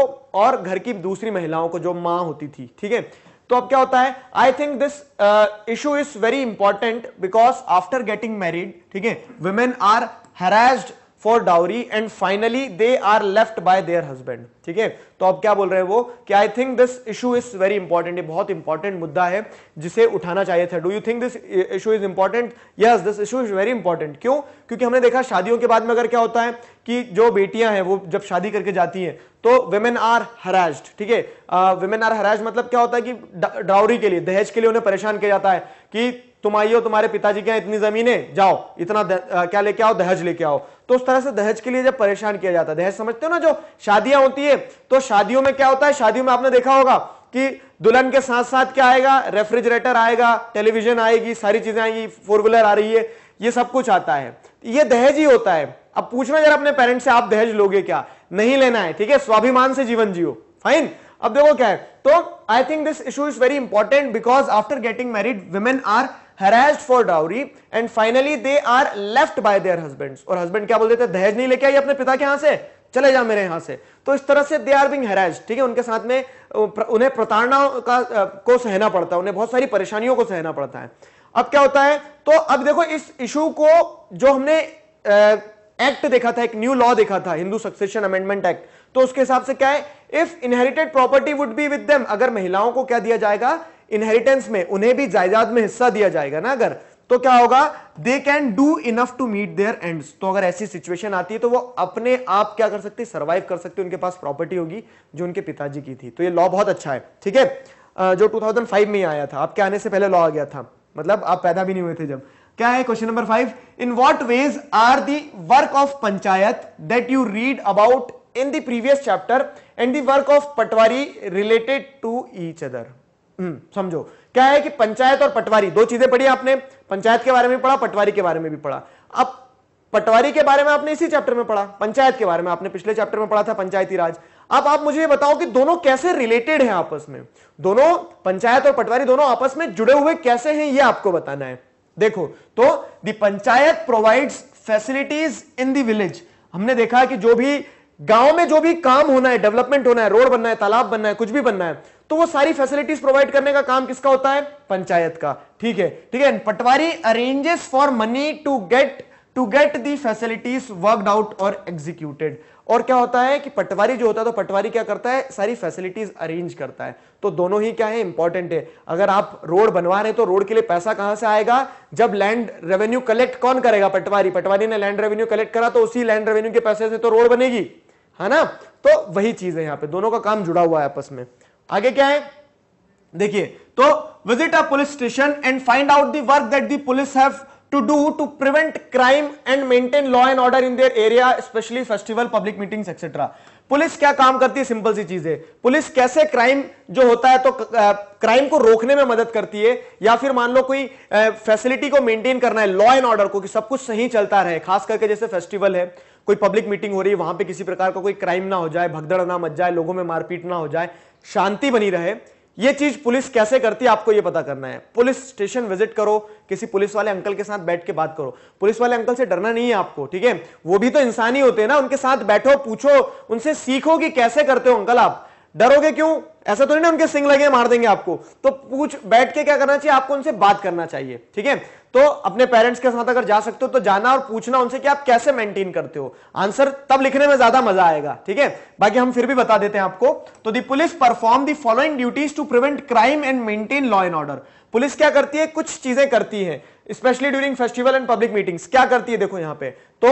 और घर की दूसरी महिलाओं को जो मां होती थी ठीक है तो अब क्या होता है I think this issue is very important because after getting married ठीक है women are harassed for dowry and finally they are left by their husband ठीक है तो अब क्या बोल रहे हैं वो कि I think this issue is very important बहुत इंपॉर्टेंट मुद्दा है जिसे उठाना चाहिए था do you think this issue is important yes this issue is very important क्यों क्योंकि हमने देखा शादियों के बाद में अगर क्या होता है कि जो बेटियां हैं वो जब शादी करके जाती हैं तो वेमेन आर हरास्ड ठीक है वेमेन आर हरास्ड मतलब क्या होता है कि डाउरी के लिए दहेज के लिए उन्हें परेशान किया जाता है कि तुम आइयो तुम्हारे पिताजी के इतनी जमीन है जाओ इतना आ, क्या लेके आओ दहेज लेके आओ तो उस तरह से दहेज के लिए जब परेशान किया जाता है दहेज समझते हो ना जो शादियां होती है तो शादियों में क्या होता है शादियों में आपने देखा होगा कि दुल्हन के साथ साथ क्या आएगा रेफ्रिजरेटर आएगा टेलीविजन आएगी सारी चीजें आएगी फोर व्हीलर आ रही है ये सब कुछ आता है ये दहेज ही होता है अब पूछना जरा अपने पेरेंट्स से आप दहेज लोगे क्या नहीं लेना है ठीक है स्वाभिमान से जीवन जियो फाइन अब देखो क्या है तो I think this issue is very important because after getting married women are harassed for dowry and finally they are left by their husbands और हस्बैंड क्या बोल देते हैं दहेज नहीं लेके आई अपने पिता के यहाँ से चले जा मेरे यहां से तो इस तरह से दे आर बिंग हेराज ठीक है उनके साथ में उन्हें प्रताड़ना का को सहना पड़ता है उन्हें बहुत सारी परेशानियों को सहना पड़ता है अब क्या होता है तो अब देखो इस इशू को जो हमने एक्ट देखा था एक न्यू लॉ देखा था हिंदू सक्सेशन अमेंडमेंट एक्ट तो उसके हिसाब से क्या है if inherited property would be with them अगर महिलाओं को क्या दिया जाएगा इनहेरिटेंस में उन्हें भी जायदाद में हिस्सा दिया जाएगा ना अगर तो क्या होगा they can do enough to meet their end तो अगर ऐसी सिचुएशन आती है तो वो अपने आप क्या कर सकते सर्वाइव कर सकते उनके पास प्रॉपर्टी होगी जो उनके पिताजी की थी तो ये लॉ बहुत अच्छा है ठीक है जो 2005 में आया था आपके आने से पहले लॉ आ गया था मतलब आप पैदा भी नहीं हुए थे जब क्या है question number five in what ways are the work of panchayat that you read about in the previous chapter and the work of patwari related to each other hmm, समझो क्या है कि पंचायत और पटवारी दो चीजें पढ़ी आपने पंचायत के बारे में पढ़ा पटवारी के बारे में भी पढ़ा अब पटवारी के बारे में आपने इसी चैप्टर में पढ़ा पंचायत के बारे में आपने पिछले चैप्टर में पढ़ा था पंचायती राज अब आप मुझे ये बताओ कि दोनों कैसे रिलेटेड हैं आपस में दोनों पंचायत और पटवारी दोनों आपस में जुड़े हुए कैसे हैं ये आपको बताना है देखो तो the panchayat provides facilities in the village हमने देखा कि जो भी गांव में जो भी काम होना है डेवलपमेंट होना है रोड बनना है तालाब बनना है कुछ भी बनना है तो वो सारी फैसिलिटीज प्रोवाइड करने का काम किसका होता है पंचायत का ठीक है ठीक है patwari arranges for money to get to get the facilities worked out और एग्जीक्यूटेड और क्या होता है कि पटवारी जो होता है तो पटवारी क्या करता है सारी फैसिलिटीज अरेंज करता है तो दोनों ही क्या है इंपॉर्टेंट है अगर आप रोड बनवा रहे हैं तो रोड के लिए पैसा कहां से आएगा जब लैंड रेवेन्यू कलेक्ट कौन करेगा पटवारी पटवारी ने लैंड रेवेन्यू कलेक्ट करा तो उसी लैंड रेवेन्यू के पैसे से तो रोड बनेगी है ना तो वही चीज है यहां पे दोनों का काम जुड़ा हुआ है आपस में आगे क्या है देखिए तो visit a police station and find out the work that the police have to do to prevent crime and maintain law and order in their area specially festival public meetings etcetera police क्या काम करती है simple सी चीज है police कैसे crime जो होता है तो क्राइम को रोकने में मदद करती है या फिर मान लो कोई फैसिलिटी को मेंटेन करना है लॉ एंड ऑर्डर को कि सब कुछ सही चलता रहे खास करके जैसे फेस्टिवल है कोई पब्लिक मीटिंग हो रही है वहां पे किसी प्रकार का कोई क्राइम ना हो जाए भगदड़ ना मच जाए लोगों में मारपीट ना हो जाए शांति बनी रहे ये चीज पुलिस कैसे करती है आपको ये पता करना है पुलिस स्टेशन विजिट करो किसी पुलिस वाले अंकल के साथ बैठ के बात करो पुलिस वाले अंकल से डरना नहीं है आपको ठीक है वो भी तो इंसान ही होते हैं ना उनके साथ बैठो पूछो उनसे सीखो कि कैसे करते हो अंकल आप डरोगे क्यों ऐसा तो नहीं ना उनके सिंग लगे मार देंगे आपको तो पूछ बैठ के क्या करना चाहिए आपको उनसे बात करना चाहिए ठीक है तो अपने पेरेंट्स के साथ अगर जा सकते हो तो जाना और पूछना उनसे कि आप कैसे मेंटेन करते हो आंसर तब लिखने में ज्यादा मजा आएगा ठीक है बाकी हम फिर भी बता देते हैं आपको तो the police perform the following duties to prevent crime and maintain law and order police क्या करती है कुछ चीजें करती है specially during festival and public meetings क्या करती है देखो यहां पे तो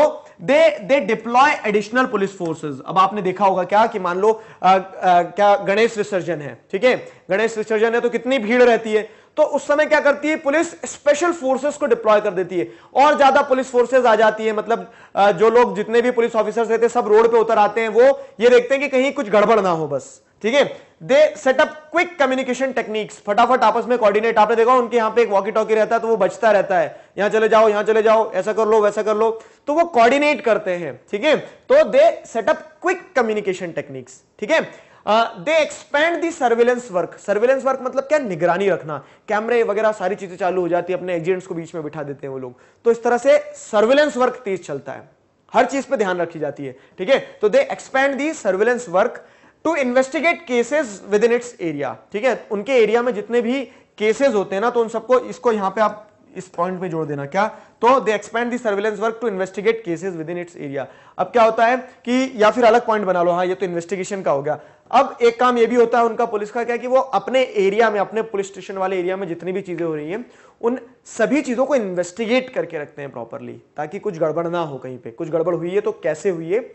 they they deploy additional police forces अब आपने देखा होगा क्या कि मान लो आ, आ, क्या गणेश विसर्जन है ठीक है गणेश विसर्जन है तो कितनी भीड़ रहती है तो उस समय क्या करती है पुलिस स्पेशल फोर्सेस को डिप्लॉय कर देती है और ज्यादा पुलिस फोर्सेस आ जाती है मतलब जो लोग जितने भी पुलिस ऑफिसर्स रहते हैं सब रोड पे उतर आते हैं वो ये देखते हैं कि कहीं कुछ गड़बड़ ना हो बस ठीक है they set up quick communication techniques फटाफट आपस में कोऑर्डिनेट आपने देखा उनके यहां पे एक वॉकी टॉकी रहता है तो वो बचता रहता है यहां चले जाओ यहां चले जाओ ऐसा कर लो वैसा कर लो तो वो कोऑर्डिनेट करते हैं ठीक है तो they set up quick communication techniques ठीक है they expand the surveillance work surveillance work मतलब क्या निगरानी रखना कैमरे वगैरह सारी चीजें चालू हो जाती है अपने एजेंट्स को बीच में बिठा देते हैं वो लोग तो इस तरह से सर्विलेंस वर्क तेज चलता है हर चीज पे ध्यान रखी जाती है ठीक है तो they expand the surveillance work to investigate cases within its area ठीक है उनके एरिया में जितने भी केसेस होते हैं ना तो उन सबको इसको यहां पे आप इस पॉइंट में जोड़ देना क्या तो they expand the surveillance work to investigate cases within its area अब क्या होता है कि या फिर अलग पॉइंट बना लो हाँ ये तो इन्वेस्टिगेशन का हो गया अब एक काम ये भी होता है उनका पुलिस का क्या कि वो अपने एरिया में अपने पुलिस स्टेशन वाले एरिया में जितनी भी चीजें हो रही हैं उन सभी चीजों को इन्वेस्टिगेट करके रखते हैं प्रॉपरली ताकि कुछ गड़बड़ ना हो कहीं पे कुछ गड़बड़ हुई है तो कैसे हुई है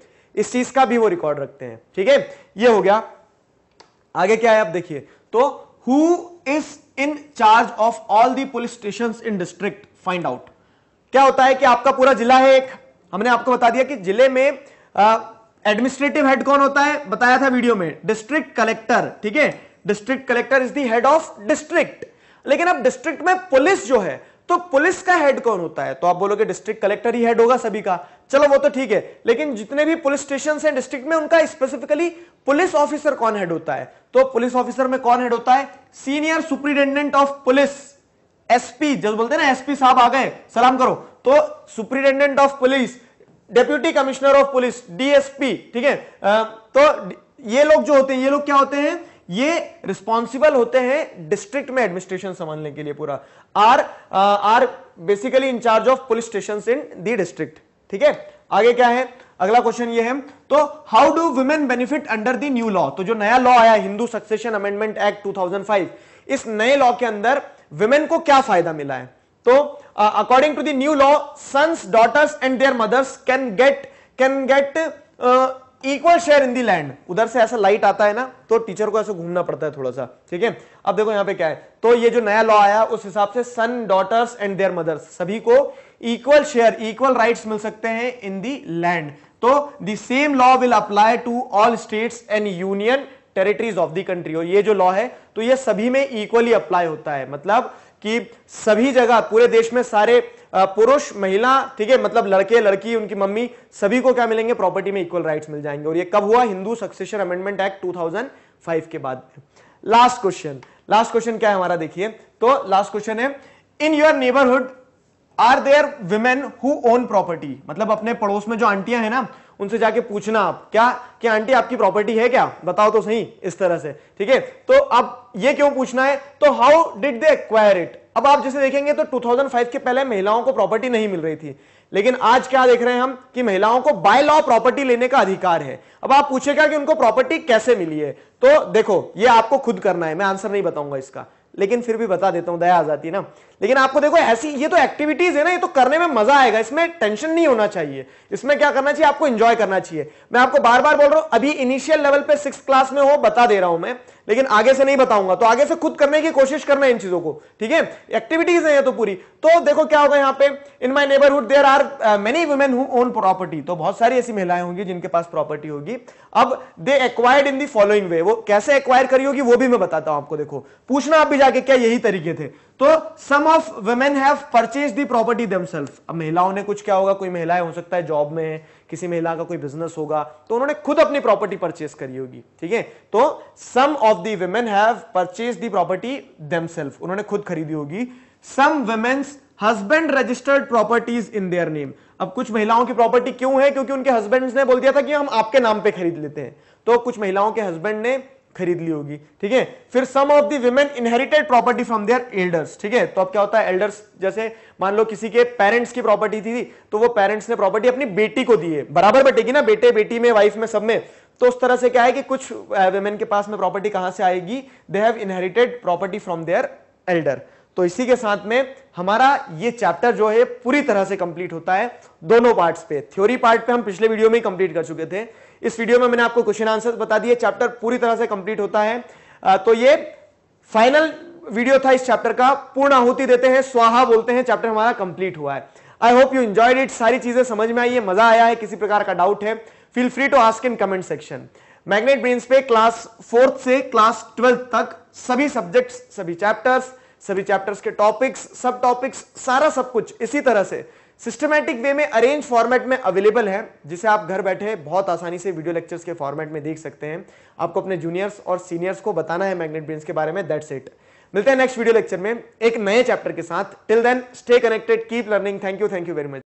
इस चीज का भी वो रिकॉर्ड रखते हैं ठीक है ये हो गया आगे क्या है आप देखिए तो who is in charge of all the police station in district find out क्या होता है कि आपका पूरा जिला है एक हमने आपको बता दिया कि जिले में आ, एडमिनिस्ट्रेटिव हेड कौन होता है बताया था वीडियो में डिस्ट्रिक्ट कलेक्टर ठीक है district collector is the head of district लेकिन अब डिस्ट्रिक्ट में पुलिस जो है तो पुलिस का हेड कौन होता है तो आप बोलोगे डिस्ट्रिक्ट कलेक्टर ही हेड होगा सभी का चलो वो तो ठीक है लेकिन जितने भी पुलिस स्टेशन हैं डिस्ट्रिक्ट में उनका स्पेसिफिकली पुलिस ऑफिसर कौन हेड होता है तो पुलिस ऑफिसर में कौन हेड होता है senior superintendent of police SP जब बोलते हैं ना एसपी साहब आ गए सलाम करो तो superintendent of police deputy commissioner of police DSP ठीक है तो ये लोग जो होते हैं ये लोग क्या होते हैं ये रिस्पॉन्सिबल होते हैं डिस्ट्रिक्ट में एडमिनिस्ट्रेशन संभालने के लिए पूरा are are basically in charge of police station in the district ठीक है आगे क्या है अगला क्वेश्चन ये है तो how do women benefit under the new law तो जो नया लॉ आया हिंदू सक्सेशन अमेंडमेंट एक्ट 2005 इस नए लॉ के अंदर वुमेन को क्या फायदा मिला है तो according uh, to to the new law sons daughters and their mothers can get can equal share in the land उधर से ऐसा लाइट आता है ना तो टीचर को ऐसे घूमना पड़ता है थोड़ा सा ठीक है अब देखो यहां पे क्या है तो ये जो नया लॉ आया उस हिसाब से son daughters and their mothers सभी को इक्वल शेयर इक्वल राइट्स मिल सकते हैं इन दी लैंड तो the same law will apply to all states and union territories of the country और ये जो लॉ है तो ये सभी में इक्वली अप्लाई होता है मतलब कि सभी जगह पूरे देश में सारे पुरुष महिला ठीक है मतलब लड़के लड़की उनकी मम्मी सभी को क्या मिलेंगे प्रॉपर्टी में इक्वल राइट्स मिल जाएंगे और ये कब हुआ हिंदू सक्सेशन अमेंडमेंट एक्ट 2005 के बाद लास्ट क्वेश्चन लास्ट क्वेश्चन क्या है हमारा देखिए तो लास्ट क्वेश्चन है in your neighbourhood are there women who own property मतलब अपने पड़ोस में जो आंटियां हैं ना उनसे जाके पूछना आप क्या कि आंटी आपकी प्रॉपर्टी है क्या बताओ तो सही इस तरह से ठीक है तो अब ये क्यों पूछना है तो how did they acquire it अब आप जैसे देखेंगे तो 2005 के पहले महिलाओं को प्रॉपर्टी नहीं मिल रही थी लेकिन आज क्या देख रहे हैं हम कि महिलाओं को बाय लॉ प्रॉपर्टी लेने का अधिकार है अब आप पूछेगा कि उनको प्रॉपर्टी कैसे मिली है तो देखो ये आपको खुद करना है मैं आंसर नहीं बताऊंगा इसका लेकिन फिर भी बता देता हूं दया आ जाती ना लेकिन आपको देखो ऐसी ये तो एक्टिविटीज है ना ये तो करने में मजा आएगा इसमें टेंशन नहीं होना चाहिए इसमें क्या करना चाहिए आपको एंजॉय करना चाहिए मैं आपको बार बार बोल रहा हूं अभी इनिशियल लेवल पे सिक्स क्लास में हो बता दे रहा हूं मैं लेकिन आगे से नहीं बताऊंगा तो आगे से खुद करने की कोशिश करना इन चीजों को ठीक है एक्टिविटीज है ये तो पूरी तो देखो क्या होगा यहाँ पे in my neighbourhood there are many women who own property तो बहुत सारी ऐसी महिलाएं होंगी जिनके पास प्रॉपर्टी होगी अब दे एक्वायर्ड इन दी फॉलोइंग वे वो कैसे एक्वायर करी होगी वो भी मैं बताता हूं आपको देखो पूछना आप भी जाके क्या यही तरीके थे तो some of women have purchase the property themselves अब महिलाओं ने कुछ क्या होगा कोई महिलाएं हो सकता है जॉब में है किसी महिला का कोई बिजनेस होगा तो उन्होंने खुद अपनी प्रॉपर्टी परचेज करी होगी ठीक है तो some of the women have purchase the property themselves उन्होंने खुद खरीदी होगी some women's husband registered properties in their name अब कुछ महिलाओं की प्रॉपर्टी क्यों है क्योंकि उनके हस्बैंड ने बोल दिया था कि हम आपके नाम पे खरीद लेते हैं तो कुछ महिलाओं के हस्बैंड ने खरीद ली होगी ठीक है फिर some of the women inherited property from their elders ठीक है तो अब क्या होता है एल्डर्स जैसे मान लो किसी के पेरेंट्स की प्रॉपर्टी थी, थी तो वो पेरेंट्स ने प्रॉपर्टी अपनी बेटी को दी है बराबर बटेगी ना बेटे बेटी में वाइफ में सब में तो उस तरह से क्या है कि कुछ वेमेन uh, के पास में प्रॉपर्टी कहां से आएगी they have inherited property from their elder तो इसी के साथ में हमारा ये चैप्टर जो है पूरी तरह से कंप्लीट होता है दोनों पार्ट्स पे थ्योरी पार्ट पे हम पिछले वीडियो में ही कंप्लीट कर चुके थे इस वीडियो में मैंने आपको क्वेश्चन आंसर बता दिए चैप्टर पूरी तरह से कंप्लीट होता है तो ये फाइनल वीडियो था इस चैप्टर का पूर्ण आहुति देते हैं स्वाहा बोलते हैं चैप्टर हमारा कंप्लीट हुआ है I hope you enjoyed it सारी चीजें समझ में आई है मजा आया है किसी प्रकार का डाउट है feel free to ask in comment section Magnet Brains पे क्लास फोर्थ से क्लास ट्वेल्थ तक सभी सब्जेक्ट्स सभी चैप्टर्स सभी चैप्टर्स के टॉपिक्स सब टॉपिक्स सारा सब कुछ इसी तरह से सिस्टमैटिक वे में अरेंज फॉर्मेट में अवेलेबल है जिसे आप घर बैठे बहुत आसानी से वीडियो लेक्चर्स के फॉर्मेट में देख सकते हैं आपको अपने जूनियर्स और सीनियर्स को बताना है मैग्नेट ब्रेन के बारे में दैट्स इट मिलते हैं नेक्स्ट वीडियो लेक्चर में एक नए चैप्टर के साथ till then stay connected keep learning thank you thank you very much